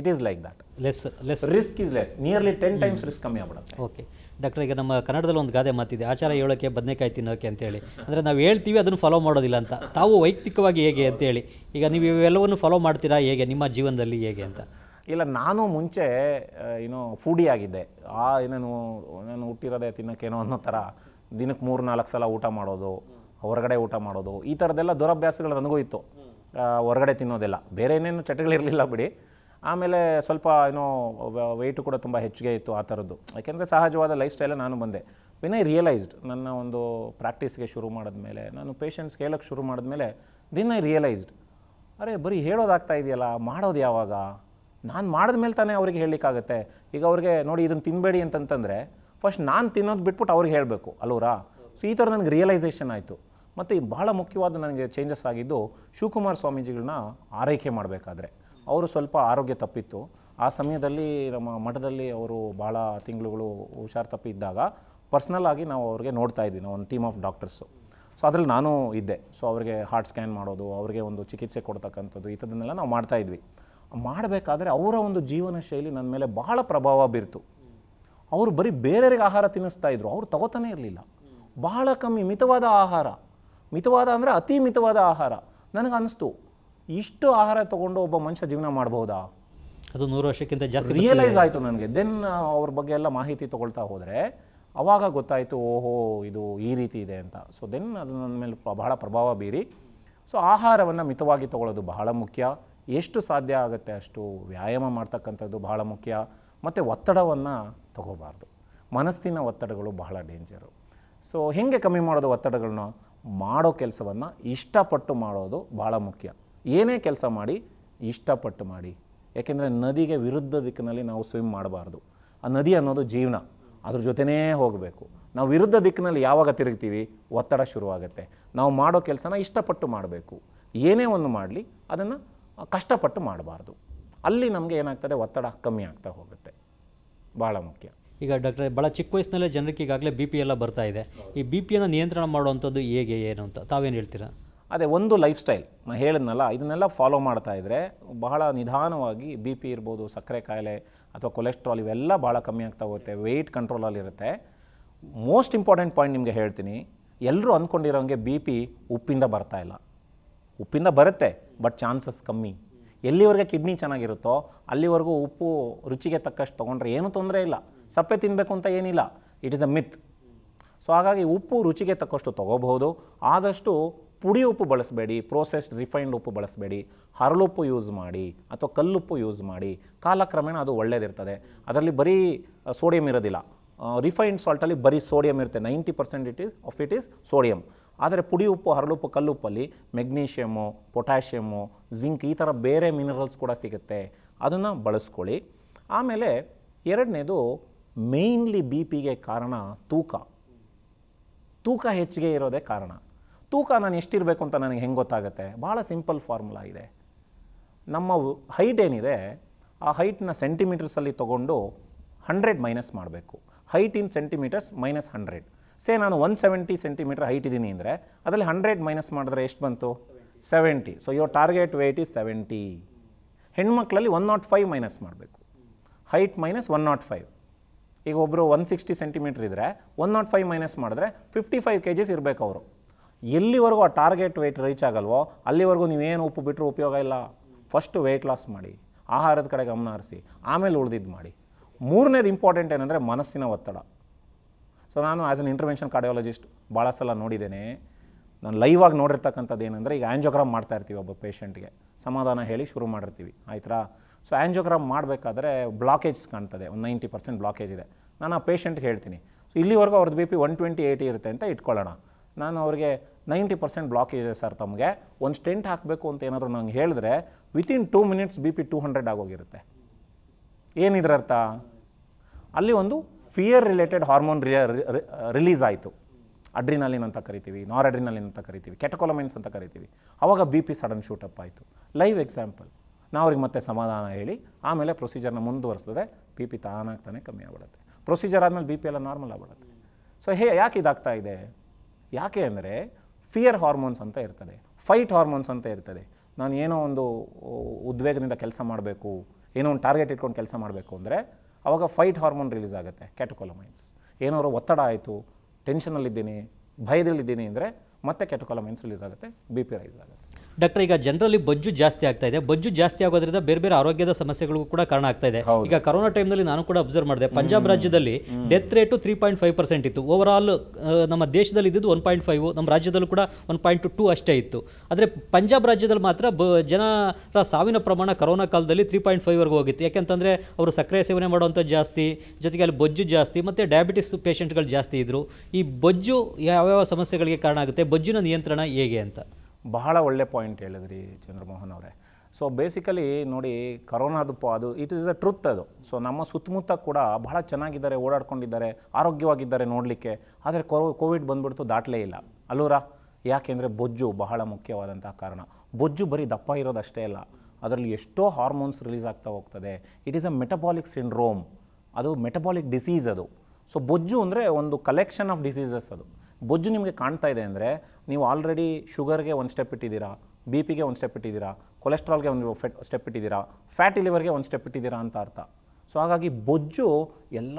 it is like that less less risk is less nearly ten times risk ಕಮ್ಮಿ ಆಗ್ಬಿಡುತ್ತೆ ಓಕೆ ಡಾಕ್ಟರ್ ಈಗ ನಮ್ಮ ಕನ್ನಡದಲ್ಲಿ ಒಂದು ಗಾದೆ ಮಾತಿದೆ ಆಚಾರ ಹೇಳೋಕ್ಕೆ ಬದನೆಕಾಯಿ ತಿನ್ನೋಕೆ ಅಂತೇಳಿ ಅಂದರೆ ನಾವು ಹೇಳ್ತೀವಿ ಅದನ್ನು ಫಾಲೋ ಮಾಡೋದಿಲ್ಲ ಅಂತ ತಾವು ವೈಯಕ್ತಿಕವಾಗಿ ಹೇಗೆ ಅಂತೇಳಿ ಈಗ ನೀವು ಇವೆಲ್ಲವನ್ನು ಫಾಲೋ ಮಾಡ್ತೀರಾ ಹೇಗೆ ನಿಮ್ಮ ಜೀವನದಲ್ಲಿ ಹೇಗೆ ಅಂತ ಇಲ್ಲ ನಾನು ಮುಂಚೆ ಏನು ಫುಡಿ ಆಗಿದ್ದೆ ಆ ಏನೇನು ನಾನು ಹುಟ್ಟಿರೋದೆ ತಿನ್ನೋಕ್ಕೇನೋ ಅನ್ನೋ ಥರ ದಿನಕ್ಕೆ ಮೂರು ನಾಲ್ಕು ಸಲ ಊಟ ಮಾಡೋದು ಹೊರಗಡೆ ಊಟ ಮಾಡೋದು ಈ ಥರದ್ದೆಲ್ಲ ದುರಭ್ಯಾಸಗಳು ನನಗೂ ಇತ್ತು ಹೊರಗಡೆ ತಿನ್ನೋದಿಲ್ಲ ಬೇರೆ ಏನೇನು ಚಟಗಳಿರಲಿಲ್ಲ ಬಿಡಿ ಆಮೇಲೆ ಸ್ವಲ್ಪ ಏನೋ ವೆಯ್ಟು ಕೂಡ ತುಂಬ ಹೆಚ್ಚಿಗೆ ಇತ್ತು ಆ ಥರದ್ದು ಯಾಕೆಂದರೆ ಸಹಜವಾದ ಲೈಫ್ ಸ್ಟೈಲೇ ನಾನು ಬಂದೆ ವಿನ್ ಐ ರಿಯಲೈಸ್ಡ್ ನನ್ನ ಒಂದು ಪ್ರಾಕ್ಟೀಸ್ಗೆ ಶುರು ಮಾಡಿದ್ಮೇಲೆ ನಾನು ಪೇಷಂಟ್ಸ್ ಕೇಳೋಕ್ಕೆ ಶುರು ಮಾಡಿದ್ಮೇಲೆ ದಿನ್ ಐ ರಿಯಲೈಸ್ಡ್ ಅರೆ ಬರೀ ಹೇಳೋದಾಗ್ತಾ ಇದೆಯಲ್ಲ ಮಾಡೋದು ಯಾವಾಗ ನಾನು ಮಾಡಿದ ಮೇಲೆ ತಾನೇ ಅವ್ರಿಗೆ ಹೇಳಲಿಕ್ಕಾಗತ್ತೆ ಈಗ ಅವ್ರಿಗೆ ನೋಡಿ ಇದನ್ನು ತಿನ್ನಬೇಡಿ ಅಂತಂತಂದರೆ ಫಸ್ಟ್ ನಾನು ತಿನ್ನೋದು ಬಿಟ್ಬಿಟ್ಟು ಅವ್ರಿಗೆ ಹೇಳಬೇಕು ಅಲ್ಲೂರಾ ಸೊ ಈ ಥರ ನನಗೆ ರಿಯಲೈಸೇಷನ್ ಆಯಿತು ಮತ್ತು ಬಹಳ ಮುಖ್ಯವಾದ ನನಗೆ ಚೇಂಜಸ್ ಆಗಿದ್ದು ಶಿವಕುಮಾರ್ ಸ್ವಾಮೀಜಿಗಳನ್ನ ಆರೈಕೆ ಮಾಡಬೇಕಾದ್ರೆ ಅವರು ಸ್ವಲ್ಪ ಆರೋಗ್ಯ ತಪ್ಪಿತ್ತು ಆ ಸಮಯದಲ್ಲಿ ನಮ್ಮ ಮಠದಲ್ಲಿ ಅವರು ಭಾಳ ತಿಂಗಳುಗಳು ಹುಷಾರು ತಪ್ಪಿದ್ದಾಗ ಪರ್ಸ್ನಲ್ ಆಗಿ ನಾವು ಅವ್ರಿಗೆ ನೋಡ್ತಾ ಇದ್ವಿ ನಾವು ಒಂದು ಟೀಮ್ ಆಫ್ ಡಾಕ್ಟರ್ಸು ಸೊ ಅದರಲ್ಲಿ ನಾನು ಇದ್ದೆ ಸೊ ಅವರಿಗೆ ಹಾರ್ಟ್ ಸ್ಕ್ಯಾನ್ ಮಾಡೋದು ಅವರಿಗೆ ಒಂದು ಚಿಕಿತ್ಸೆ ಕೊಡ್ತಕ್ಕಂಥದ್ದು ಈ ಥರದನ್ನೆಲ್ಲ ನಾವು ಮಾಡ್ತಾ ಇದ್ವಿ ಮಾಡಬೇಕಾದ್ರೆ ಅವರ ಒಂದು ಜೀವನ ಶೈಲಿ ನನ್ನ ಮೇಲೆ ಬಹಳ ಪ್ರಭಾವ ಬೀರ್ತು ಅವರು ಬರೀ ಬೇರೆಯವರಿಗೆ ಆಹಾರ ತಿನ್ನಿಸ್ತಾ ಇದ್ರು ಅವ್ರು ತಗೋತಾನೆ ಇರಲಿಲ್ಲ ಬಹಳ ಕಮ್ಮಿ ಮಿತವಾದ ಆಹಾರ ಮಿತವಾದ ಅಂದರೆ ಅತಿ ಮಿತವಾದ ಆಹಾರ ನನಗೆ ಅನಿಸ್ತು ಇಷ್ಟು ಆಹಾರ ತಗೊಂಡು ಒಬ್ಬ ಮನುಷ್ಯ ಜೀವನ ಮಾಡ್ಬೋದಾ ಅದು ನೂರು ವರ್ಷಕ್ಕಿಂತ ಜಾಸ್ತಿ ರಿಯಲೈಸ್ ಆಯಿತು ನನಗೆ ದೆನ್ ಅವ್ರ ಬಗ್ಗೆ ಎಲ್ಲ ಮಾಹಿತಿ ತೊಗೊಳ್ತಾ ಹೋದರೆ ಅವಾಗ ಗೊತ್ತಾಯಿತು ಓಹೋ ಇದು ಈ ರೀತಿ ಇದೆ ಅಂತ ಸೊ ದೆನ್ ಅದು ನನ್ನ ಮೇಲೆ ಬಹಳ ಪ್ರಭಾವ ಬೀರಿ ಸೊ ಆಹಾರವನ್ನು ಮಿತವಾಗಿ ತಗೊಳ್ಳೋದು ಬಹಳ ಮುಖ್ಯ ಎಷ್ಟು ಸಾಧ್ಯ ಆಗುತ್ತೆ ಅಷ್ಟು ವ್ಯಾಯಾಮ ಮಾಡ್ತಕ್ಕಂಥದ್ದು ಬಹಳ ಮುಖ್ಯ ಮತ್ತು ಒತ್ತಡವನ್ನು ತಗೋಬಾರ್ದು ಮನಸ್ಸಿನ ಒತ್ತಡಗಳು ಬಹಳ ಡೇಂಜರು ಸೊ ಹೇಗೆ ಕಮ್ಮಿ ಮಾಡೋದು ಒತ್ತಡಗಳನ್ನ ಮಾಡೋ ಕೆಲಸವನ್ನು ಇಷ್ಟಪಟ್ಟು ಮಾಡೋದು ಭಾಳ ಮುಖ್ಯ ಏನೇ ಕೆಲಸ ಮಾಡಿ ಇಷ್ಟಪಟ್ಟು ಮಾಡಿ ಯಾಕೆಂದರೆ ನದಿಗೆ ವಿರುದ್ಧ ದಿಕ್ಕಿನಲ್ಲಿ ನಾವು ಸ್ವಿಮ್ ಮಾಡಬಾರ್ದು ಆ ನದಿ ಅನ್ನೋದು ಜೀವನ ಅದ್ರ ಜೊತೆನೇ ಹೋಗಬೇಕು ನಾವು ವಿರುದ್ಧ ದಿಕ್ಕಿನಲ್ಲಿ ಯಾವಾಗ ತಿರುಗ್ತೀವಿ ಒತ್ತಡ ಶುರುವಾಗುತ್ತೆ ನಾವು ಮಾಡೋ ಕೆಲಸನ ಇಷ್ಟಪಟ್ಟು ಮಾಡಬೇಕು ಏನೇ ಒಂದು ಮಾಡಲಿ ಅದನ್ನು ಕಷ್ಟಪಟ್ಟು ಮಾಡಬಾರ್ದು ಅಲ್ಲಿ ನಮಗೆ ಏನಾಗ್ತದೆ ಒತ್ತಡ ಕಮ್ಮಿ ಆಗ್ತಾ ಹೋಗುತ್ತೆ ಭಾಳ ಮುಖ್ಯ ಈಗ ಡಾಕ್ಟ್ರೆ ಭಾಳ ಚಿಕ್ಕ ವಯಸ್ಸಿನಲ್ಲೇ ಜನರಿಗೆ ಈಗಾಗಲೇ ಬಿ ಪಿ ಎಲ್ಲ ಬರ್ತಾ ಇದೆ ಈ ಬಿ ಪಿಯನ್ನು ನಿಯಂತ್ರಣ ಮಾಡುವಂಥದ್ದು ಹೇಗೆ ಏನು ಅಂತ ತಾವೇನು ಹೇಳ್ತೀರಾ ಅದೇ ಒಂದು ಲೈಫ್ ಸ್ಟೈಲ್ ನಾನು ಹೇಳಿದ್ನಲ್ಲ ಇದನ್ನೆಲ್ಲ ಫಾಲೋ ಮಾಡ್ತಾ ಇದ್ದರೆ ಬಹಳ ನಿಧಾನವಾಗಿ ಬಿ ಪಿ ಇರ್ಬೋದು ಸಕ್ಕರೆ ಕಾಯಿಲೆ ಅಥವಾ ಕೊಲೆಸ್ಟ್ರಾಲ್ ಇವೆಲ್ಲ ಭಾಳ ಕಮ್ಮಿ ಆಗ್ತಾ ಹೋಗುತ್ತೆ ವೆಯ್ಟ್ ಕಂಟ್ರೋಲಲ್ಲಿರುತ್ತೆ ಮೋಸ್ಟ್ ಇಂಪಾರ್ಟೆಂಟ್ ಪಾಯಿಂಟ್ ನಿಮಗೆ ಹೇಳ್ತೀನಿ ಎಲ್ಲರೂ ಅಂದ್ಕೊಂಡಿರೋಂಗೆ ಬಿ ಪಿ ಉಪ್ಪಿಂದ ಬರ್ತಾ ಇಲ್ಲ ಉಪ್ಪಿಂದ ಬರುತ್ತೆ ಬಟ್ ಚಾನ್ಸಸ್ ಕಮ್ಮಿ ಎಲ್ಲಿವರೆಗೆ ಕಿಡ್ನಿ ಚೆನ್ನಾಗಿರುತ್ತೋ ಅಲ್ಲಿವರೆಗೂ ಉಪ್ಪು ರುಚಿಗೆ ತಕ್ಕಷ್ಟು ತೊಗೊಂಡ್ರೆ ಏನೂ ತೊಂದರೆ ಇಲ್ಲ ಸಪ್ಪೆ ತಿನ್ನಬೇಕು ಅಂತ ಏನಿಲ್ಲ it is a myth so ಹಾಗಾಗಿ ಉಪ್ಪು ರುಚಿಗೆ ತಕ್ಕಷ್ಟು ತೊಗೋಬಹುದು ಆದಷ್ಟು ಪುಡಿ ಉಪ್ಪು ಬಳಸಬೇಡಿ ಪ್ರೋಸೆಸ್ಡ್ ರಿಫೈನ್ಡ್ ಉಪ್ಪು ಬಳಸಬೇಡಿ ಹರಳುಪ್ಪು ಯೂಸ್ ಮಾಡಿ ಅಥವಾ ಕಲ್ಲುಪ್ಪು ಯೂಸ್ ಮಾಡಿ ಕಾಲಕ್ರಮೇಣ ಅದು ಒಳ್ಳೆಯದಿರ್ತದೆ ಅದರಲ್ಲಿ ಬರೀ ಸೋಡಿಯಂ ಇರೋದಿಲ್ಲ ರಿಫೈನ್ಡ್ ಸಾಲ್ಟಲ್ಲಿ ಬರೀ ಸೋಡಿಯಂ ಇರುತ್ತೆ ninety percent it is of it is sodium ಆದರೆ ಪುಡಿ ಉಪ್ಪು ಹರಳುಪ್ಪು ಕಲ್ಲುಪ್ಪಲ್ಲಿ ಮೆಗ್ನೀಷಿಯಮು ಪೊಟ್ಯಾಷಿಯಮು ಜಿಂಕ್ ಈ ಥರ ಬೇರೆ ಮಿನರಲ್ಸ್ ಕೂಡ ಸಿಗುತ್ತೆ ಅದನ್ನು ಬಳಸ್ಕೊಳ್ಳಿ ಆಮೇಲೆ ಎರಡನೇದು ಮೇಯ್ನ್ಲಿ ಬಿ ಪಿಗೆ ಕಾರಣ ತೂಕ ತೂಕ ಹೆಚ್ಚಿಗೆ ಇರೋದೇ ಕಾರಣ ತೂಕ ನಾನು ಎಷ್ಟಿರಬೇಕು ಅಂತ ನನಗೆ ಹೆಂಗೆ ಗೊತ್ತಾಗುತ್ತೆ ಭಾಳ ಸಿಂಪಲ್ ಫಾರ್ಮುಲಾ ಇದೆ ನಮ್ಮ ಹೈಟ್ ಏನಿದೆ ಆ ಹೈಟ್ನ ಸೆಂಟಿಮೀಟರ್ಸಲ್ಲಿ ತೊಗೊಂಡು ಹಂಡ್ರೆಡ್ ಮೈನಸ್ ಮಾಡಬೇಕು height in centimetres minus hundred say ನಾನು ಒನ್ ಸೆವೆಂಟಿ ಸೆಂಟಿಮೀಟರ್ ಹೈಟ್ ಇದ್ದೀನಿ ಅಂದರೆ ಅದರಲ್ಲಿ ಹಂಡ್ರೆಡ್ ಮೈನಸ್ ಮಾಡಿದ್ರೆ ಎಷ್ಟು ಬಂತು seventy so your target weight is seventy ಹೆಣ್ಮಕ್ಳಲ್ಲಿ ಒನ್ ನಾಟ್ ಫೈವ್ ಮೈನಸ್ ಮಾಡಬೇಕು height minus one nought five ಈಗ ಒಬ್ಬರು ಒನ್ ಸಿಕ್ಸ್ಟಿ ಸೆಂಟಿಮೀಟ್ರ್ ಇದ್ದರೆ ಒನ್ ನಾಟ್ ಫೈವ್ ಮೈನಸ್ ಮಾಡಿದ್ರೆ ಫಿಫ್ಟಿ ಫೈವ್ ಕೆ ಜಿಸ್ ಇರಬೇಕು ಅವರು ಎಲ್ಲಿವರೆಗೂ ಆ ಟಾರ್ಗೆಟ್ ವೆಯ್ಟ್ ರೀಚ್ ಆಗಲ್ವೋ ಅಲ್ಲಿವರೆಗೂ ನೀವೇನು ಉಪ್ಪು ಬಿಟ್ಟರು ಉಪಯೋಗ ಇಲ್ಲ ಫಸ್ಟ್ ವೆಯ್ಟ್ ಲಾಸ್ ಮಾಡಿ ಆಹಾರದ ಕಡೆ ಗಮನ ಹರಿಸಿ ಆಮೇಲೆ ಉಳಿದಿದ್ದು ಮಾಡಿ ಮೂರನೇದು ಇಂಪಾರ್ಟೆಂಟ್ ಏನಂದರೆ ಮನಸ್ಸಿನ ಒತ್ತಡ ಸೊ ನಾನು ಆ್ಯಸ್ ಅನ್ ಇಂಟರ್ವೆನ್ಷನ್ ಕಾರ್ಡಿಯಾಲಜಿಸ್ಟ್ ಭಾಳ ಸಲ ನೋಡಿದ್ದೇನೆ ನಾನು ಲೈವ್ ಆಗಿ ನೋಡಿರ್ತಕ್ಕಂಥದ್ದು ಏನಂದರೆ ಈಗ ಆ್ಯಂಜೋಗ್ರಾಮ್ ಮಾಡ್ತಾ ಇರ್ತೀವಿ ಒಬ್ಬ ಪೇಷಂಟ್ಗೆ ಸಮಾಧಾನ ಹೇಳಿ ಶುರು ಮಾಡಿರ್ತೀವಿ ಆಯ್ತಾ ಸೊ ಆ್ಯಂಜೋಗ್ರಾಮ್ ಮಾಡಬೇಕಾದ್ರೆ ಬ್ಲಾಕೇಜ್ ಕಾಣ್ತದೆ ಒಂದು ನೈಂಟಿ ಪರ್ಸೆಂಟ್ ಬ್ಲಾಕೇಜ್ ಇದೆ ನಾನು ಆ ಪೇಷೆಂಟ್ಗೆ ಹೇಳ್ತೀನಿ ಸೊ ಇಲ್ಲಿವರೆಗೂ ಅವ್ರದ್ದು B P one twenty eight ಇರುತ್ತೆ ಅಂತ ಇಟ್ಕೊಳ್ಳೋಣ ನಾನು ಅವ್ರಿಗೆ ನೈಂಟಿ ಪರ್ಸೆಂಟ್ ಬ್ಲಾಕ್ ಇದೆ ಸರ್ ತಮಗೆ ಒಂದು ಸ್ಟೆಂಟ್ ಹಾಕಬೇಕು ಅಂತ ಏನಾದರೂ ನಂಗೆ ಹೇಳಿದ್ರೆ within two minutes B P two hundred ಆಗೋಗಿರುತ್ತೆ ಏನಿದ್ರರ್ಥ ಅಲ್ಲಿ ಒಂದು ಫಿಯರ್ ರಿಲೇಟೆಡ್ ಹಾರ್ಮೋನ್ ರಿಲೀಸ್ ಆಯಿತು ಅಡ್ರಿನಲಿನ್ ಅಂತ ಕರಿತೀವಿ ನಾರ್ ಅಡ್ರಿನಲಿನ್ ಅಂತ ಕರಿತೀವಿ ಕೆಟಕೊಲಮೈನ್ಸ್ ಅಂತ ಕರಿತೀವಿ ಅವಾಗ ಬಿ ಪಿ ಸಡನ್ ಶೂಟಪ್ ಆಯಿತು ಲೈವ್ ಎಕ್ಸಾಂಪಲ್ ನಾವು ಅವ್ರಿಗೆ ಮತ್ತೆ ಸಮಾಧಾನ ಹೇಳಿ ಆಮೇಲೆ ಪ್ರೊಸೀಜರ್ನ ಮುಂದುವರಿಸಿದ್ರೆ ಬಿ ಪಿ ತಾನಾಗ್ತಾನೆ ಕಮ್ಮಿ ಆಗ್ಬಿಡುತ್ತೆ ಪ್ರೊಸೀಜರ್ ಆದಮೇಲೆ ಬಿ ಪಿ ಎಲ್ಲ ನಾರ್ಮಲ್ ಆಗ್ಬಿಡುತ್ತೆ ಸೊ ಹೇ ಯಾಕೆ ಇದಾಗ್ತಾ ಇದೆ ಯಾಕೆ ಅಂದರೆ ಫಿಯರ್ ಹಾರ್ಮೋನ್ಸ್ ಅಂತ ಇರ್ತದೆ ಫೈಟ್ ಹಾರ್ಮೋನ್ಸ್ ಅಂತ ಇರ್ತದೆ ನಾನು ಏನೋ ಒಂದು ಉದ್ವೇಗದಿಂದ ಕೆಲಸ ಮಾಡಬೇಕು ಏನೋ ಒಂದು ಟಾರ್ಗೆಟ್ ಇಟ್ಕೊಂಡು ಕೆಲಸ ಮಾಡಬೇಕು ಅಂದರೆ ಆವಾಗ ಫೈಟ್ ಹಾರ್ಮೋನ್ ರಿಲೀಸ್ ಆಗುತ್ತೆ ಕ್ಯಾಟಕೊಲಮೈನ್ಸ್ ಏನಾದ್ರು ಒತ್ತಡ ಆಯಿತು ಟೆನ್ಷನಲ್ಲಿದ್ದೀನಿ ಭಯದಲ್ಲಿದ್ದೀನಿ ಅಂದರೆ ಮತ್ತೆ ಕ್ಯಾಟಕೋಲಮೈನ್ಸ್ ರಿಲೀಸ್ ಆಗುತ್ತೆ ಬಿ ಪಿ ರೈಸ್ ಆಗುತ್ತೆ ಡಾಕ್ಟರ್ ಈಗ ಜನರಲ್ಲಿ ಬಜ್ಜು ಜಾಸ್ತಿ ಆಗ್ತಾ ಇದೆ ಬಜ್ಜು ಜಾಸ್ತಿ ಆಗೋದ್ರಿಂದ ಬೇರೆ ಬೇರೆ ಆರೋಗ್ಯದ ಸಮಸ್ಯೆಗಳಿಗೂ ಕೂಡ ಕಾರಣ ಆಗ್ತಾ ಇದೆ ಈಗ ಕೊರೋನಾ ಟೈಮ್ನಲ್ಲಿ ನಾನು ಕೂಡ ಅಬ್ಸರ್ವ್ ಮಾಡಿದೆ ಪಂಜಾಬ್ ರಾಜ್ಯದಲ್ಲಿ death rate three point five percent ಇತ್ತು ಓವರ್ ಆಲ್ ನಮ್ಮ ದೇಶದಲ್ಲಿ ಇದ್ದಿದ್ದು ಒನ್ ಪಾಯಿಂಟ್ ಫೈವ್ ನಮ್ಮ ರಾಜ್ಯದಲ್ಲೂ ಕೂಡ ಒನ್ ಪಾಯಿಂಟ್ ಟೂ ಅಷ್ಟೇ ಇತ್ತು ಆದರೆ ಪಂಜಾಬ್ ರಾಜ್ಯದಲ್ಲಿ ಮಾತ್ರ ಬ ಜನರ ಸಾವಿನ ಪ್ರಮಾಣ ಕೊರೋನಾ ಕಾಲದಲ್ಲಿ ತ್ರೀ ಪಾಯಿಂಟ್ ಫೈವ್ವರೆಗೂ ಹೋಗಿತ್ತು ಯಾಕೆಂತಂದರೆ ಅವರು ಸಕ್ಕರೆ ಸೇವನೆ ಮಾಡುವಂಥ ಜಾಸ್ತಿ ಜೊತೆಗೆ ಅಲ್ಲಿ ಬೊಜ್ಜು ಜಾಸ್ತಿ ಮತ್ತು ಡಯಾಬಿಟಿಸ್ ಪೇಷಂಟ್ಗಳು ಜಾಸ್ತಿ ಇದ್ದರು ಈ ಬೊಜ್ಜು ಯಾವ್ಯಾವ ಸಮಸ್ಯೆಗಳಿಗೆ ಕಾರಣ ಆಗುತ್ತೆ ಬೊಜ್ಜಿನ ನಿಯಂತ್ರಣ ಹೇಗೆ ಅಂತ ಬಹಳ ಒಳ್ಳೆ ಪಾಯಿಂಟ್ ಹೇಳಿದ್ರಿ ಚಂದ್ರಮೋಹನ್ ಅವರೇ ಸೊ ಬೇಸಿಕಲಿ ನೋಡಿ ಕರೋನಾದ ಅದು ಇಟ್ ಈಸ್ ಅ ಟ್ರುತ್ ಅದು ಸೊ ನಮ್ಮ ಸುತ್ತಮುತ್ತ ಕೂಡ ಬಹಳ ಚೆನ್ನಾಗಿದ್ದಾರೆ ಓಡಾಡ್ಕೊಂಡಿದ್ದಾರೆ ಆರೋಗ್ಯವಾಗಿದ್ದಾರೆ ನೋಡಲಿಕ್ಕೆ ಆದರೆ ಕೋವಿಡ್ ಬಂದ್ಬಿಡ್ತು ದಾಟಲೇ ಇಲ್ಲ ಅಲ್ಲೂರ ಯಾಕೆಂದರೆ ಬೊಜ್ಜು ಬಹಳ ಮುಖ್ಯವಾದಂತಹ ಕಾರಣ ಬೊಜ್ಜು ಬರೀ ದಪ್ಪ ಇರೋದಷ್ಟೇ ಅಲ್ಲ ಅದರಲ್ಲಿ ಎಷ್ಟೋ ಹಾರ್ಮೋನ್ಸ್ ರಿಲೀಸ್ ಆಗ್ತಾ ಹೋಗ್ತದೆ it is a metabolic syndrome ಅದು ಮೆಟಬಾಲಿಕ್ ಡಿಸೀಸ್ ಅದು ಸೊ ಬೊಜ್ಜು ಅಂದರೆ ಒಂದು ಕಲೆಕ್ಷನ್ ಆಫ್ ಡಿಸೀಸಸ್ ಅದು ಬೊಜ್ಜು ನಿಮಗೆ ಕಾಣ್ತಾ ಇದೆ ಅಂದರೆ ನೀವು ಆಲ್ರೆಡಿ ಶುಗರ್ಗೆ ಒಂದು ಸ್ಟೆಪ್ ಇಟ್ಟಿದ್ದೀರಾ ಬಿ ಪಿಗೆ ಒಂದು ಸ್ಟೆಪ್ ಇಟ್ಟಿದ್ದೀರಾ ಕೊಲೆಸ್ಟ್ರಾಲ್ಗೆ ಒಂದು ಫೆಟ್ ಸ್ಟೆಪ್ ಇಟ್ಟಿದ್ದೀರಾ ಫ್ಯಾಟಿ ಲಿವರ್ಗೆ ಒಂದು ಸ್ಟೆಪ್ ಇಟ್ಟಿದ್ದೀರಾ ಅಂತ ಅರ್ಥ ಸೊ ಹಾಗಾಗಿ ಬೊಜ್ಜು ಎಲ್ಲ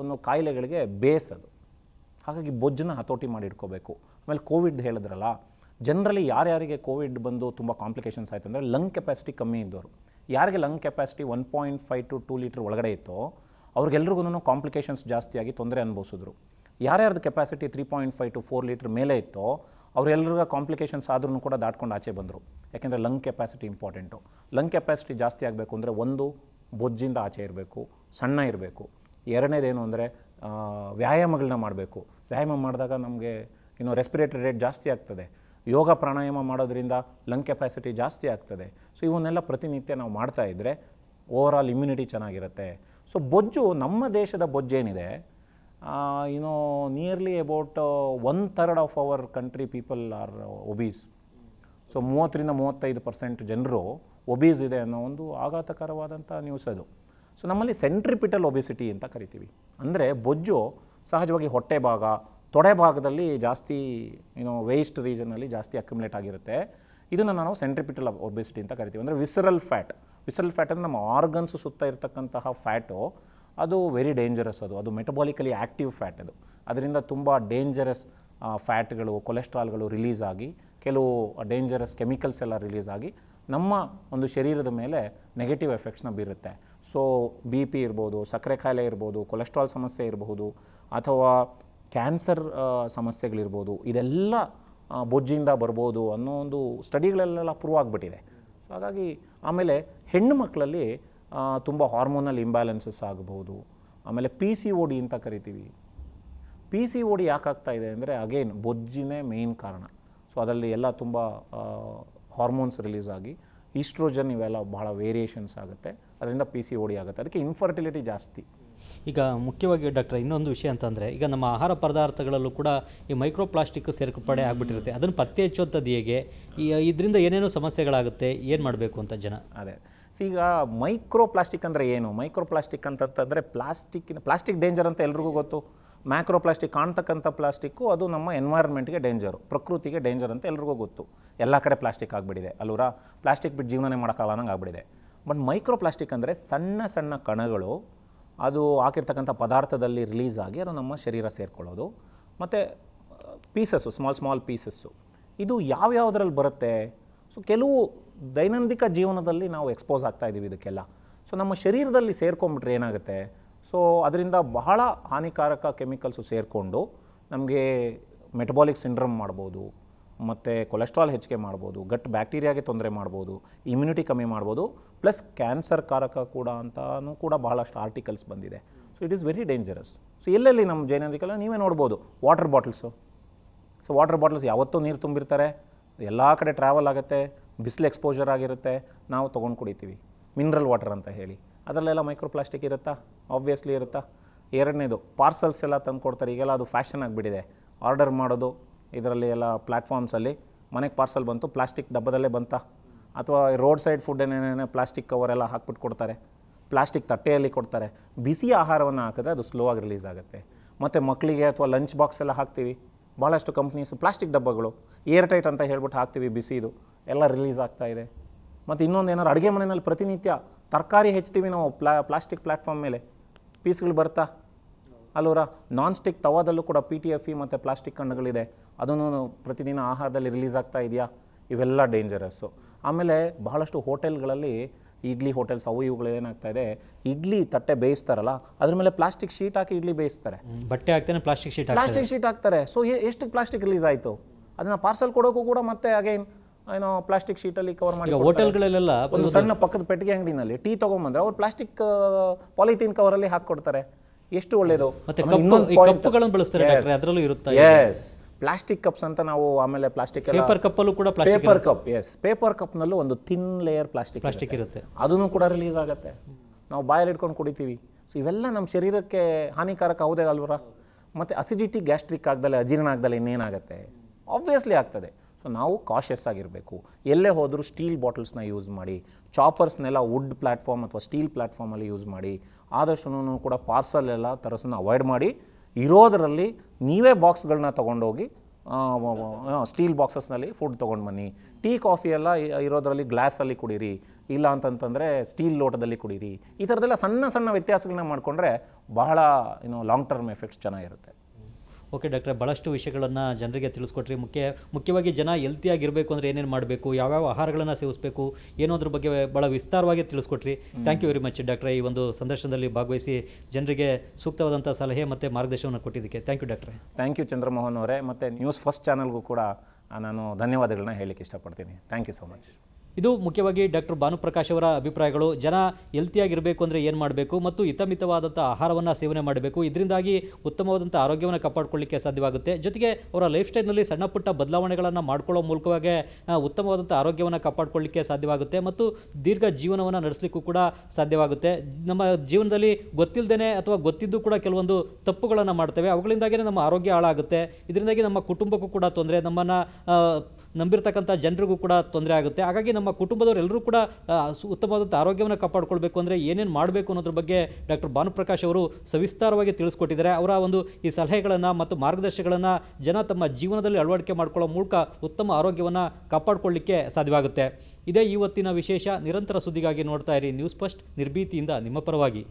ಒಂದು ಕಾಯಿಲೆಗಳಿಗೆ ಬೇಸ್ ಅದು ಹಾಗಾಗಿ ಬೊಜ್ಜನ್ನ ಹತೋಟಿ ಮಾಡಿ ಇಟ್ಕೋಬೇಕು ಆಮೇಲೆ ಕೋವಿಡ್ ಹೇಳಿದ್ರಲ್ಲ ಜನರಲಿ ಯಾರ್ಯಾರಿಗೆ ಕೋವಿಡ್ ಬಂದು ತುಂಬ ಕಾಂಪ್ಲಿಕೇಶನ್ಸ್ ಆಯಿತು ಅಂದರೆ ಲಂಗ್ ಕೆಪಾಸಿಟಿ ಕಮ್ಮಿ ಇದ್ದವರು ಯಾರಿಗೆ lung capacity one point five to two litre ಒಳಗಡೆ ಇತ್ತೋ ಅವ್ರಿಗೆಲ್ರಿಗೂ ಕಾಂಪ್ಲಿಕೇಶನ್ಸ್ ಜಾಸ್ತಿಯಾಗಿ ತೊಂದರೆ ಅನುಭವಿಸಿದ್ರು ಯಾರ್ಯಾರ್ದು capacity three point five to four litre ಮೇಲೆ ಇತ್ತೋ ಅವರೆಲ್ಲರಿಗೂ ಕಾಂಪ್ಲಿಕೇಶನ್ಸ್ ಆದ್ರೂ ಕೂಡ ದಾಟ್ಕೊಂಡು ಆಚೆ ಬಂದರು ಯಾಕೆಂದರೆ lung capacity important lung capacity ಜಾಸ್ತಿ ಆಗಬೇಕು ಅಂದರೆ ಒಂದು ಬೊಜ್ಜಿಂದ ಆಚೆ ಇರಬೇಕು ಸಣ್ಣ ಇರಬೇಕು ಎರಡನೇದೇನು ಅಂದರೆ ವ್ಯಾಯಾಮಗಳನ್ನ ಮಾಡಬೇಕು ವ್ಯಾಯಾಮ ಮಾಡಿದಾಗ ನಮಗೆ ಇನ್ನು ರೆಸ್ಪಿರೇಟರಿ ರೇಟ್ ಜಾಸ್ತಿ ಆಗ್ತದೆ ಯೋಗ ಪ್ರಾಣಾಯಾಮ ಮಾಡೋದ್ರಿಂದ ಲಂಗ್ ಕೆಪಾಸಿಟಿ ಜಾಸ್ತಿ ಆಗ್ತದೆ ಸೊ ಇವನ್ನೆಲ್ಲ ಪ್ರತಿನಿತ್ಯ ನಾವು ಮಾಡ್ತಾ ಇದ್ದರೆ ಓವರ್ ಆಲ್ ಇಮ್ಯುನಿಟಿ ಚೆನ್ನಾಗಿರುತ್ತೆ ಸೊ ಬೊಜ್ಜು ನಮ್ಮ ದೇಶದ ಬೊಜ್ಜೇನಿದೆ you nearly about one third of our country people are obese so ಮೂವತ್ತರಿಂದ ಮೂವತ್ತೈದು ಪರ್ಸೆಂಟ್ ಜನರು ಒಬೀಸ್ ಇದೆ ಅನ್ನೋ ಒಂದು ಆಘಾತಕರವಾದಂಥ ನ್ಯೂಸ್ ಅದು ಸೊ ನಮ್ಮಲ್ಲಿ ಸೆಂಟ್ರಿಪಿಟಲ್ ಒಬಿಸಿಟಿ ಅಂತ ಕರಿತೀವಿ ಅಂದರೆ ಬೊಜ್ಜು ಸಹಜವಾಗಿ ಹೊಟ್ಟೆ ಭಾಗ ತೊಡೆ ಭಾಗದಲ್ಲಿ ಜಾಸ್ತಿ ಏನೋ ವೇಸ್ಟ್ ರೀಜನಲ್ಲಿ ಜಾಸ್ತಿ ಅಕ್ಯುಮುಲೇಟ್ ಆಗಿರುತ್ತೆ ಇದನ್ನು ನಾವು ಸೆಂಟ್ರಿಪಿಟಲ್ ಒಬಿಸಿಟಿ ಅಂತ ಕರಿತೀವಿ ಅಂದರೆ ವಿಸರಲ್ ಫ್ಯಾಟ್ ವಿಸರಲ್ ಫ್ಯಾಟ್ ಅಂದರೆ ನಮ್ಮ ಆರ್ಗನ್ಸ್ ಸುತ್ತ ಇರತಕ್ಕಂತಹ ಫ್ಯಾಟು ಅದು ವೆರಿ ಡೇಂಜರಸ್ ಅದು ಅದು ಮೆಟಬಾಲಿಕಲಿ ಆ್ಯಕ್ಟಿವ್ ಫ್ಯಾಟ್ ಅದು ಅದರಿಂದ ತುಂಬ ಡೇಂಜರಸ್ ಫ್ಯಾಟ್ಗಳು ಕೊಲೆಸ್ಟ್ರಾಲ್ಗಳು ರಿಲೀಸ್ ಆಗಿ ಕೆಲವು ಡೇಂಜರಸ್ ಕೆಮಿಕಲ್ಸ್ ಎಲ್ಲ ರಿಲೀಸ್ ಆಗಿ ನಮ್ಮ ಒಂದು ಶರೀರದ ಮೇಲೆ ನೆಗೆಟಿವ್ ಎಫೆಕ್ಟ್ಸ್ನ ಬೀರುತ್ತೆ ಸೊ ಬಿ ಪಿ ಇರ್ಬೋದು ಸಕ್ಕರೆ ಕಾಯಿಲೆ ಇರ್ಬೋದು ಕೊಲೆಸ್ಟ್ರಾಲ್ ಸಮಸ್ಯೆ ಇರಬಹುದು ಅಥವಾ ಕ್ಯಾನ್ಸರ್ ಸಮಸ್ಯೆಗಳಿರ್ಬೋದು ಇದೆಲ್ಲ ಬೊಜ್ಜಿಂದ ಬರ್ಬೋದು ಅನ್ನೋ ಒಂದು ಸ್ಟಡಿಗಳಲ್ಲೆಲ್ಲ ಪ್ರೂವ್ ಆಗಿಬಿಟ್ಟಿದೆ ಹಾಗಾಗಿ ಆಮೇಲೆ ಹೆಣ್ಣು ಮಕ್ಕಳಲ್ಲಿ ತುಂಬ ಹಾರ್ಮೋನಲ್ ಇಂಬ್ಯಾಲೆನ್ಸಸ್ ಆಗಬಹುದು ಆಮೇಲೆ ಪಿ ಸಿ ಓ ಡಿ ಅಂತ ಕರಿತೀವಿ ಪಿ ಸಿ ಓ ಡಿ ಯಾಕಾಗ್ತಾ ಇದೆ ಅಂದರೆ ಅಗೇನ್ ಬೊಜ್ಜಿನೇ ಮೇಯ್ನ್ ಕಾರಣ ಸೊ ಅದರಲ್ಲಿ ಎಲ್ಲ ತುಂಬ ಹಾರ್ಮೋನ್ಸ್ ರಿಲೀಸ್ ಆಗಿ ಈಸ್ಟ್ರೋಜನ್ ಇವೆಲ್ಲ ಬಹಳ ವೇರಿಯೇಷನ್ಸ್ ಆಗುತ್ತೆ ಅದರಿಂದ ಪಿ ಸಿ ಡಿ ಆಗುತ್ತೆ ಅದಕ್ಕೆ ಇನ್ಫರ್ಟಿಲಿಟಿ ಜಾಸ್ತಿ ಈಗ ಮುಖ್ಯವಾಗಿ ಡಾಕ್ಟರ್ ಇನ್ನೊಂದು ವಿಷಯ ಅಂತಂದರೆ ಈಗ ನಮ್ಮ ಆಹಾರ ಪದಾರ್ಥಗಳಲ್ಲೂ ಕೂಡ ಈ ಮೈಕ್ರೋ ಪ್ಲಾಸ್ಟಿಕ್ ಸೇರ್ಪಡೆ ಆಗಿಬಿಟ್ಟಿರುತ್ತೆ ಅದನ್ನು ಪತ್ತೆ ಹಚ್ಚುವಂಥದ್ದು ಹೇಗೆ ಇದರಿಂದ ಏನೇನೋ ಸಮಸ್ಯೆಗಳಾಗುತ್ತೆ ಏನು ಮಾಡಬೇಕು ಅಂತ ಜನ ಅದೇ ಸೊ ಈಗ ಮೈಕ್ರೋ ಪ್ಲಾಸ್ಟಿಕ್ ಅಂದರೆ ಏನು ಮೈಕ್ರೋ ಪ್ಲಾಸ್ಟಿಕ್ ಅಂತಂತಂದರೆ ಪ್ಲಾಸ್ಟಿಕ್ಕಿನ ಪ್ಲಾಸ್ಟಿಕ್ ಡೇಂಜರ್ ಅಂತ ಎಲ್ರಿಗೂ ಗೊತ್ತು ಮ್ಯಾಕ್ರೋ ಪ್ಲಾಸ್ಟಿಕ್ ಕಾಣ್ತಕ್ಕಂಥ ಪ್ಲಾಸ್ಟಿಕ್ಕು ಅದು ನಮ್ಮ ಎನ್ವೈರ್ಮೆಂಟ್ಗೆ ಡೇಂಜರು ಪ್ರಕೃತಿಗೆ ಡೇಂಜರ್ ಅಂತ ಎಲ್ರಿಗೂ ಗೊತ್ತು ಎಲ್ಲ ಕಡೆ ಪ್ಲಾಸ್ಟಿಕ್ ಆಗಿಬಿಟ್ಟಿದೆ ಅಲ್ಲೂರ ಪ್ಲಾಸ್ಟಿಕ್ ಬಿಟ್ಟು ಜೀವನನೇ ಮಾಡೋಕ್ಕಾಗದಂಗೆ ಆಗಿಬಿಟ್ಟಿದೆ ಬಟ್ ಮೈಕ್ರೋ ಪ್ಲಾಸ್ಟಿಕ್ ಅಂದರೆ ಸಣ್ಣ ಸಣ್ಣ ಕಣಗಳು ಅದು ಹಾಕಿರ್ತಕ್ಕಂಥ ಪದಾರ್ಥದಲ್ಲಿ ರಿಲೀಸ್ ಆಗಿ ಅದು ನಮ್ಮ ಶರೀರ ಸೇರಿಕೊಳ್ಳೋದು ಮತ್ತು ಪೀಸಸ್ಸು ಸ್ಮಾಲ್ ಸ್ಮಾಲ್ ಪೀಸಸ್ಸು ಇದು ಯಾವ್ಯಾವುದ್ರಲ್ಲಿ ಬರುತ್ತೆ ಸೊ ಕೆಲವು ದೈನಂದಿಕ ಜೀವನದಲ್ಲಿ ನಾವು ಎಕ್ಸ್ಪೋಸ್ ಆಗ್ತಾ ಇದ್ದೀವಿ ಇದಕ್ಕೆಲ್ಲ ಸೊ ನಮ್ಮ ಶರೀರದಲ್ಲಿ ಸೇರ್ಕೊಂಡ್ಬಿಟ್ರೆ ಏನಾಗುತ್ತೆ ಸೊ ಅದರಿಂದ ಬಹಳ ಹಾನಿಕಾರಕ ಕೆಮಿಕಲ್ಸು ಸೇರಿಕೊಂಡು ನಮಗೆ ಮೆಟಬಾಲಿಕ್ ಸಿಂಡ್ರಮ್ ಮಾಡ್ಬೋದು ಮತ್ತು ಕೊಲೆಸ್ಟ್ರಾಲ್ ಹೆಚ್ಚಿಗೆ ಮಾಡ್ಬೋದು ಗಟ್ ಬ್ಯಾಕ್ಟೀರಿಯಾಗೆ ತೊಂದರೆ ಮಾಡ್ಬೋದು ಇಮ್ಯುನಿಟಿ ಕಮ್ಮಿ ಮಾಡ್ಬೋದು ಪ್ಲಸ್ ಕ್ಯಾನ್ಸರ್ ಕಾರಕ ಕೂಡ ಅಂತಲೂ ಕೂಡ ಬಹಳಷ್ಟು ಆರ್ಟಿಕಲ್ಸ್ ಬಂದಿದೆ so it is very dangerous so ಎಲ್ಲೆಲ್ಲಿ ನಮ್ಮ ಜೈನದಿಕಲ್ಲ ನೀವೇ ನೋಡ್ಬೋದು water bottles so water bottles ಯಾವತ್ತೂ ನೀರು ತುಂಬಿರ್ತಾರೆ ಎಲ್ಲ ಕಡೆ ಟ್ರಾವೆಲ್ ಆಗುತ್ತೆ ಬಿಸಿಲು ಎಕ್ಸ್ಪೋಜರ್ ಆಗಿರುತ್ತೆ ನಾವು ತೊಗೊಂಡು ಕುಡಿತೀವಿ ಮಿನರಲ್ ವಾಟರ್ ಅಂತ ಹೇಳಿ ಅದರಲ್ಲೆಲ್ಲ ಮೈಕ್ರೋ ಪ್ಲಾಸ್ಟಿಕ್ ಇರುತ್ತಾ ಆಬ್ವಿಯಸ್ಲಿ ಇರುತ್ತಾ ಎರಡನೇದು ಪಾರ್ಸಲ್ಸ್ ಎಲ್ಲ ತಂದು ಕೊಡ್ತಾರೆ ಈಗೆಲ್ಲ ಅದು ಫ್ಯಾಷನ್ ಆಗಿಬಿಟ್ಟಿದೆ ಆರ್ಡರ್ ಮಾಡೋದು ಇದರಲ್ಲಿ ಎಲ್ಲ ಪ್ಲ್ಯಾಟ್ಫಾರ್ಮ್ಸಲ್ಲಿ ಮನೆಗೆ ಪಾರ್ಸಲ್ ಬಂತು ಪ್ಲಾಸ್ಟಿಕ್ ಡಬ್ಬದಲ್ಲೇ ಬಂತಾ ಅಥವಾ ರೋಡ್ ಸೈಡ್ ಫುಡ್ ಏನೇನೇ ಪ್ಲಾಸ್ಟಿಕ್ ಕವರೆಲ್ಲ ಹಾಕ್ಬಿಟ್ಟು ಕೊಡ್ತಾರೆ ಪ್ಲಾಸ್ಟಿಕ್ ತಟ್ಟೆಯಲ್ಲಿ ಕೊಡ್ತಾರೆ ಬಿಸಿ ಆಹಾರವನ್ನು ಹಾಕಿದ್ರೆ ಅದು ಸ್ಲೋ ಆಗಿ ರಿಲೀಸ್ ಆಗುತ್ತೆ ಮತ್ತು ಮಕ್ಕಳಿಗೆ ಅಥವಾ ಲಂಚ್ ಬಾಕ್ಸ್ ಎಲ್ಲ ಹಾಕ್ತೀವಿ ಭಾಳಷ್ಟು ಕಂಪ್ನೀಸು ಪ್ಲಾಸ್ಟಿಕ್ ಡಬ್ಬಗಳು ಏರ್ ಟೈಟ್ ಅಂತ ಹೇಳ್ಬಿಟ್ಟು ಹಾಕ್ತೀವಿ ಬಿಸಿದು ಎಲ್ಲ ರಿಲೀಸ್ ಆಗ್ತಾ ಇದೆ ಮತ್ತು ಇನ್ನೊಂದು ಏನಾರು ಅಡುಗೆ ಮನೆಯಲ್ಲಿ ಪ್ರತಿನಿತ್ಯ ತರಕಾರಿ ಹೆಚ್ಚ್ತೀವಿ ನಾವು ಪ್ಲಾ ಪ್ಲಾಸ್ಟಿಕ್ ಪ್ಲಾಟ್ಫಾರ್ಮ್ ಮೇಲೆ ಪೀಸ್ಗಳು ಬರ್ತಾ ಅಲ್ಲೂರ ನಾನ್ ಸ್ಟಿಕ್ ತವಾದಲ್ಲೂ ಕೂಡ P T F E e ಮತ್ತು ಪ್ಲಾಸ್ಟಿಕ್ ಕಣ್ಣುಗಳಿದೆ ಅದನ್ನು ಪ್ರತಿದಿನ ಆಹಾರದಲ್ಲಿ ರಿಲೀಸ್ ಆಗ್ತಾ ಇದೆಯಾ ಇವೆಲ್ಲ ಡೇಂಜರಸ್ಸು ಆಮೇಲೆ ಬಹಳಷ್ಟು ಹೋಟೆಲ್ಗಳಲ್ಲಿ ಇಡ್ಲಿ ಹೋಟೆಲ್ಸ್ ಅವು ಇವುಗಳು ಏನಾಗ್ತಾ ಇದೆ ಇಡ್ಲಿ ತಟ್ಟೆ ಬೇಯಿಸ್ತಾರಲ್ಲ ಅದ್ರ ಮೇಲೆ ಪ್ಲಾಸ್ಟಿಕ್ ಶೀಟ್ ಹಾಕಿ ಇಡ್ಲಿ ಬೇಯಿಸ್ತಾರೆ ಬಟ್ಟೆ ಹಾಕ್ತೇನೆ ಪ್ಲಾಸ್ಟಿಕ್ ಶೀಟ್ ಪ್ಲಾಸ್ಟಿಕ್ ಶೀಟ್ ಹಾಕ್ತಾರೆ ಸೊ ಎಷ್ಟು ಪ್ಲಾಸ್ಟಿಕ್ ರಿಲೀಸ್ ಆಯಿತು ಅದನ್ನು ಪಾರ್ಸೆಲ್ ಕೊಡೋಕ್ಕೂ ಕೂಡ ಮತ್ತೆ ಅಗೈನ್ ಏನೋ ಪ್ಲಾಸ್ಟಿಕ್ ಶೀಟಲ್ಲಿ ಕವರ್ ಮಾಡಿ ಹೋಟೆಲ್ಗಳಲ್ಲೆಲ್ಲ ಒಂದು ಸಣ್ಣ ಪಕ್ಕದ ಪೆಟ್ಟಿಗೆ ಅಂಗಡಿನಲ್ಲಿ ಟೀ ತಗೊಂಡ್ಬಂದ್ರೆ ಅವ್ರು ಪ್ಲಾಸ್ಟಿಕ್ ಪಾಲಿಥೀನ್ ಕವರಲ್ಲಿ ಹಾಕ್ಕೊಡ್ತಾರೆ ಎಷ್ಟು ಒಳ್ಳೇದು ಮತ್ತೆ ಕಪ್ಪುಗಳನ್ನು ಬಳಸ್ತಾರೆ ಅದರಲ್ಲೂ ಇರುತ್ತೆ ಎಸ್ ಪ್ಲಾಸ್ಟಿಕ್ ಕಪ್ಸ್ ಅಂತ ನಾವು ಆಮೇಲೆ ಪ್ಲಾಸ್ಟಿಕ್ ಪೇಪರ್ ಕಪ್ ಅಲ್ಲೂ ಕೂಡ ಪೇಪರ್ ಕಪ್ ಎಸ್ ಪೇಪರ್ ಕಪ್ ಕಪ್ನಲ್ಲೂ ಒಂದು ತಿನ್ ಲೇಯರ್ ಪ್ಲಾಸ್ಟಿಕ್ ಪ್ಲಾಸ್ಟಿಕ್ ಇರುತ್ತೆ ಅದನ್ನು ಕೂಡ ರಿಲೀಸ್ ಆಗುತ್ತೆ ನಾವು ಬಾಯಲ್ಲಿ ಇಟ್ಕೊಂಡು ಕುಡಿತೀವಿ ಸೊ ಇವೆಲ್ಲ ನಮ್ಮ ಶರೀರಕ್ಕೆ ಹಾನಿಕಾರಕ ಹೌದೇ ಅಲ್ವರ ಮತ್ತೆ ಅಸಿಡಿಟಿ ಗ್ಯಾಸ್ಟ್ರಿಕ್ ಆಗ್ದಲೆ ಅಜೀರ್ಣ ಆಗ್ದಲೆ ಇನ್ನೇನಾಗುತ್ತೆ ಆಬ್ವಿಯಸ್ಲಿ ಆಗ್ತದೆ ಸೊ ನಾವು ಕಾಶಿಯಸ್ ಆಗಿರಬೇಕು ಎಲ್ಲೇ ಹೋದರೂ ಸ್ಟೀಲ್ ಬಾಟಲ್ಸ್ನ ಯೂಸ್ ಮಾಡಿ ಚಾಪರ್ಸ್ನೆಲ್ಲ ವುಡ್ ಪ್ಲಾಟ್ಫಾರ್ಮ್ ಅಥವಾ ಸ್ಟೀಲ್ ಪ್ಲ್ಯಾಟ್ಫಾರ್ಮಲ್ಲಿ ಯೂಸ್ ಮಾಡಿ ಆದಷ್ಟು ಕೂಡ ಪಾರ್ಸಲ್ ಎಲ್ಲ ತರಸನ್ನು ಅವಾಯ್ಡ್ ಮಾಡಿ ಇರೋದರಲ್ಲಿ ನೀವೇ ಬಾಕ್ಸ್ಗಳನ್ನ ತೊಗೊಂಡೋಗಿ ಸ್ಟೀಲ್ ಬಾಕ್ಸಸ್ನಲ್ಲಿ ಫುಡ್ ತೊಗೊಂಡು ಬನ್ನಿ ಟೀ ಕಾಫಿ ಎಲ್ಲ ಇರೋದರಲ್ಲಿ ಗ್ಲಾಸಲ್ಲಿ ಕುಡೀರಿ ಇಲ್ಲ ಅಂತಂತಂದರೆ ಸ್ಟೀಲ್ ಲೋಟದಲ್ಲಿ ಕುಡೀರಿ ಈ ಥರದ್ದೆಲ್ಲ ಸಣ್ಣ ಸಣ್ಣ ವ್ಯತ್ಯಾಸಗಳನ್ನ ಮಾಡಿಕೊಂಡ್ರೆ ಬಹಳ ಏನು ಲಾಂಗ್ ಟರ್ಮ್ ಎಫೆಕ್ಟ್ಸ್ ಚೆನ್ನಾಗಿರುತ್ತೆ ಓಕೆ ಡಾಕ್ಟ್ರೆ ಭಾಳಷ್ಟು ವಿಷಯಗಳನ್ನು ಜನರಿಗೆ ತಿಳಿಸ್ಕೊಟ್ರಿ ಮುಖ್ಯ ಮುಖ್ಯವಾಗಿ ಜನ ಹೆಲ್ತಿಯಾಗಿರಬೇಕು ಅಂದರೆ ಏನೇನು ಮಾಡಬೇಕು ಯಾವ್ಯಾವ ಆಹಾರಗಳನ್ನು ಸೇವಿಸಬೇಕು ಅದ್ರ ಬಗ್ಗೆ ಭಾಳ ವಿಸ್ತಾರವಾಗಿ ತಿಳಿಸ್ಕೊಟ್ರಿ ಥ್ಯಾಂಕ್ ಯು ವೆರಿ ಮಚ್ ಡಾಕ್ಟ್ರೆ ಈ ಒಂದು ಸಂದರ್ಶನದಲ್ಲಿ ಭಾಗವಹಿಸಿ ಜನರಿಗೆ ಸೂಕ್ತವಾದಂಥ ಸಲಹೆ ಮತ್ತು ಮಾರ್ಗದರ್ಶನವನ್ನು ಕೊಟ್ಟಿದ್ದಕ್ಕೆ ಥ್ಯಾಂಕ್ ಯು ಡಾಕ್ಟ್ರೆ ಥ್ಯಾಂಕ್ ಯು ಚಂದ್ರಮೋಹನ್ ಅವರೇ ಮತ್ತು ನ್ಯೂಸ್ ಫಸ್ಟ್ ಚಾನಲ್ಗೂ ಕೂಡ ನಾನು ಧನ್ಯವಾದಗಳನ್ನ ಹೇಳಲಿಕ್ಕೆ ಇಷ್ಟಪಡ್ತೀನಿ ಥ್ಯಾಂಕ್ ಯು ಸೊ ಮಚ್ ಇದು ಮುಖ್ಯವಾಗಿ ಡಾಕ್ಟರ್ ಭಾನುಪ್ರಕಾಶ್ ಅವರ ಅಭಿಪ್ರಾಯಗಳು ಜನ ಹೆಲ್ತಿಯಾಗಿರಬೇಕು ಅಂದರೆ ಏನು ಮಾಡಬೇಕು ಮತ್ತು ಹಿತಮಿತವಾದಂಥ ಆಹಾರವನ್ನು ಸೇವನೆ ಮಾಡಬೇಕು ಇದರಿಂದಾಗಿ ಉತ್ತಮವಾದಂಥ ಆರೋಗ್ಯವನ್ನು ಕಾಪಾಡಿಕೊಳ್ಳಿಕ್ಕೆ ಸಾಧ್ಯವಾಗುತ್ತೆ ಜೊತೆಗೆ ಅವರ ಲೈಫ್ ಸ್ಟೈಲ್ನಲ್ಲಿ ಸಣ್ಣ ಪುಟ್ಟ ಬದಲಾವಣೆಗಳನ್ನು ಮಾಡ್ಕೊಳ್ಳೋ ಮೂಲಕವಾಗಿ ಉತ್ತಮವಾದಂಥ ಆರೋಗ್ಯವನ್ನು ಕಾಪಾಡಿಕೊಳ್ಳಿಕ್ಕೆ ಸಾಧ್ಯವಾಗುತ್ತೆ ಮತ್ತು ದೀರ್ಘ ಜೀವನವನ್ನು ನಡೆಸಲಿಕ್ಕೂ ಕೂಡ ಸಾಧ್ಯವಾಗುತ್ತೆ ನಮ್ಮ ಜೀವನದಲ್ಲಿ ಗೊತ್ತಿಲ್ಲದೇ ಅಥವಾ ಗೊತ್ತಿದ್ದು ಕೂಡ ಕೆಲವೊಂದು ತಪ್ಪುಗಳನ್ನು ಮಾಡ್ತೇವೆ ಅವುಗಳಿಂದಾಗಿಯೇ ನಮ್ಮ ಆರೋಗ್ಯ ಹಾಳಾಗುತ್ತೆ ಇದರಿಂದಾಗಿ ನಮ್ಮ ಕುಟುಂಬಕ್ಕೂ ಕೂಡ ತೊಂದರೆ ನಮ್ಮನ್ನು ನಂಬಿರ್ತಕ್ಕಂಥ ಜನರಿಗೂ ಕೂಡ ತೊಂದರೆ ಆಗುತ್ತೆ ಹಾಗಾಗಿ ನಮ್ಮ ಕುಟುಂಬದವರೆಲ್ಲರೂ ಕೂಡ ಉತ್ತಮವಾದಂಥ ಆರೋಗ್ಯವನ್ನು ಕಾಪಾಡಿಕೊಳ್ಬೇಕು ಅಂದರೆ ಏನೇನು ಮಾಡಬೇಕು ಅನ್ನೋದ್ರ ಬಗ್ಗೆ ಡಾಕ್ಟರ್ ಭಾನುಪ್ರಕಾಶ್ ಅವರು ಸವಿಸ್ತಾರವಾಗಿ ತಿಳಿಸ್ಕೊಟ್ಟಿದ್ದಾರೆ ಅವರ ಒಂದು ಈ ಸಲಹೆಗಳನ್ನು ಮತ್ತು ಮಾರ್ಗದರ್ಶಿಗಳನ್ನು ಜನ ತಮ್ಮ ಜೀವನದಲ್ಲಿ ಅಳವಡಿಕೆ ಮಾಡಿಕೊಳ್ಳೋ ಮೂಲಕ ಉತ್ತಮ ಆರೋಗ್ಯವನ್ನು ಕಾಪಾಡಿಕೊಳ್ಳಲಿಕ್ಕೆ ಸಾಧ್ಯವಾಗುತ್ತೆ ಇದೇ ಇವತ್ತಿನ ವಿಶೇಷ ನಿರಂತರ ಸುದ್ದಿಗಾಗಿ ನೋಡ್ತಾ ಇರಿ ನ್ಯೂಸ್ ಫಸ್ಟ್ ನಿರ್ಭೀತಿಯಿಂದ ನಿಮ್ಮ ಪರವಾಗಿ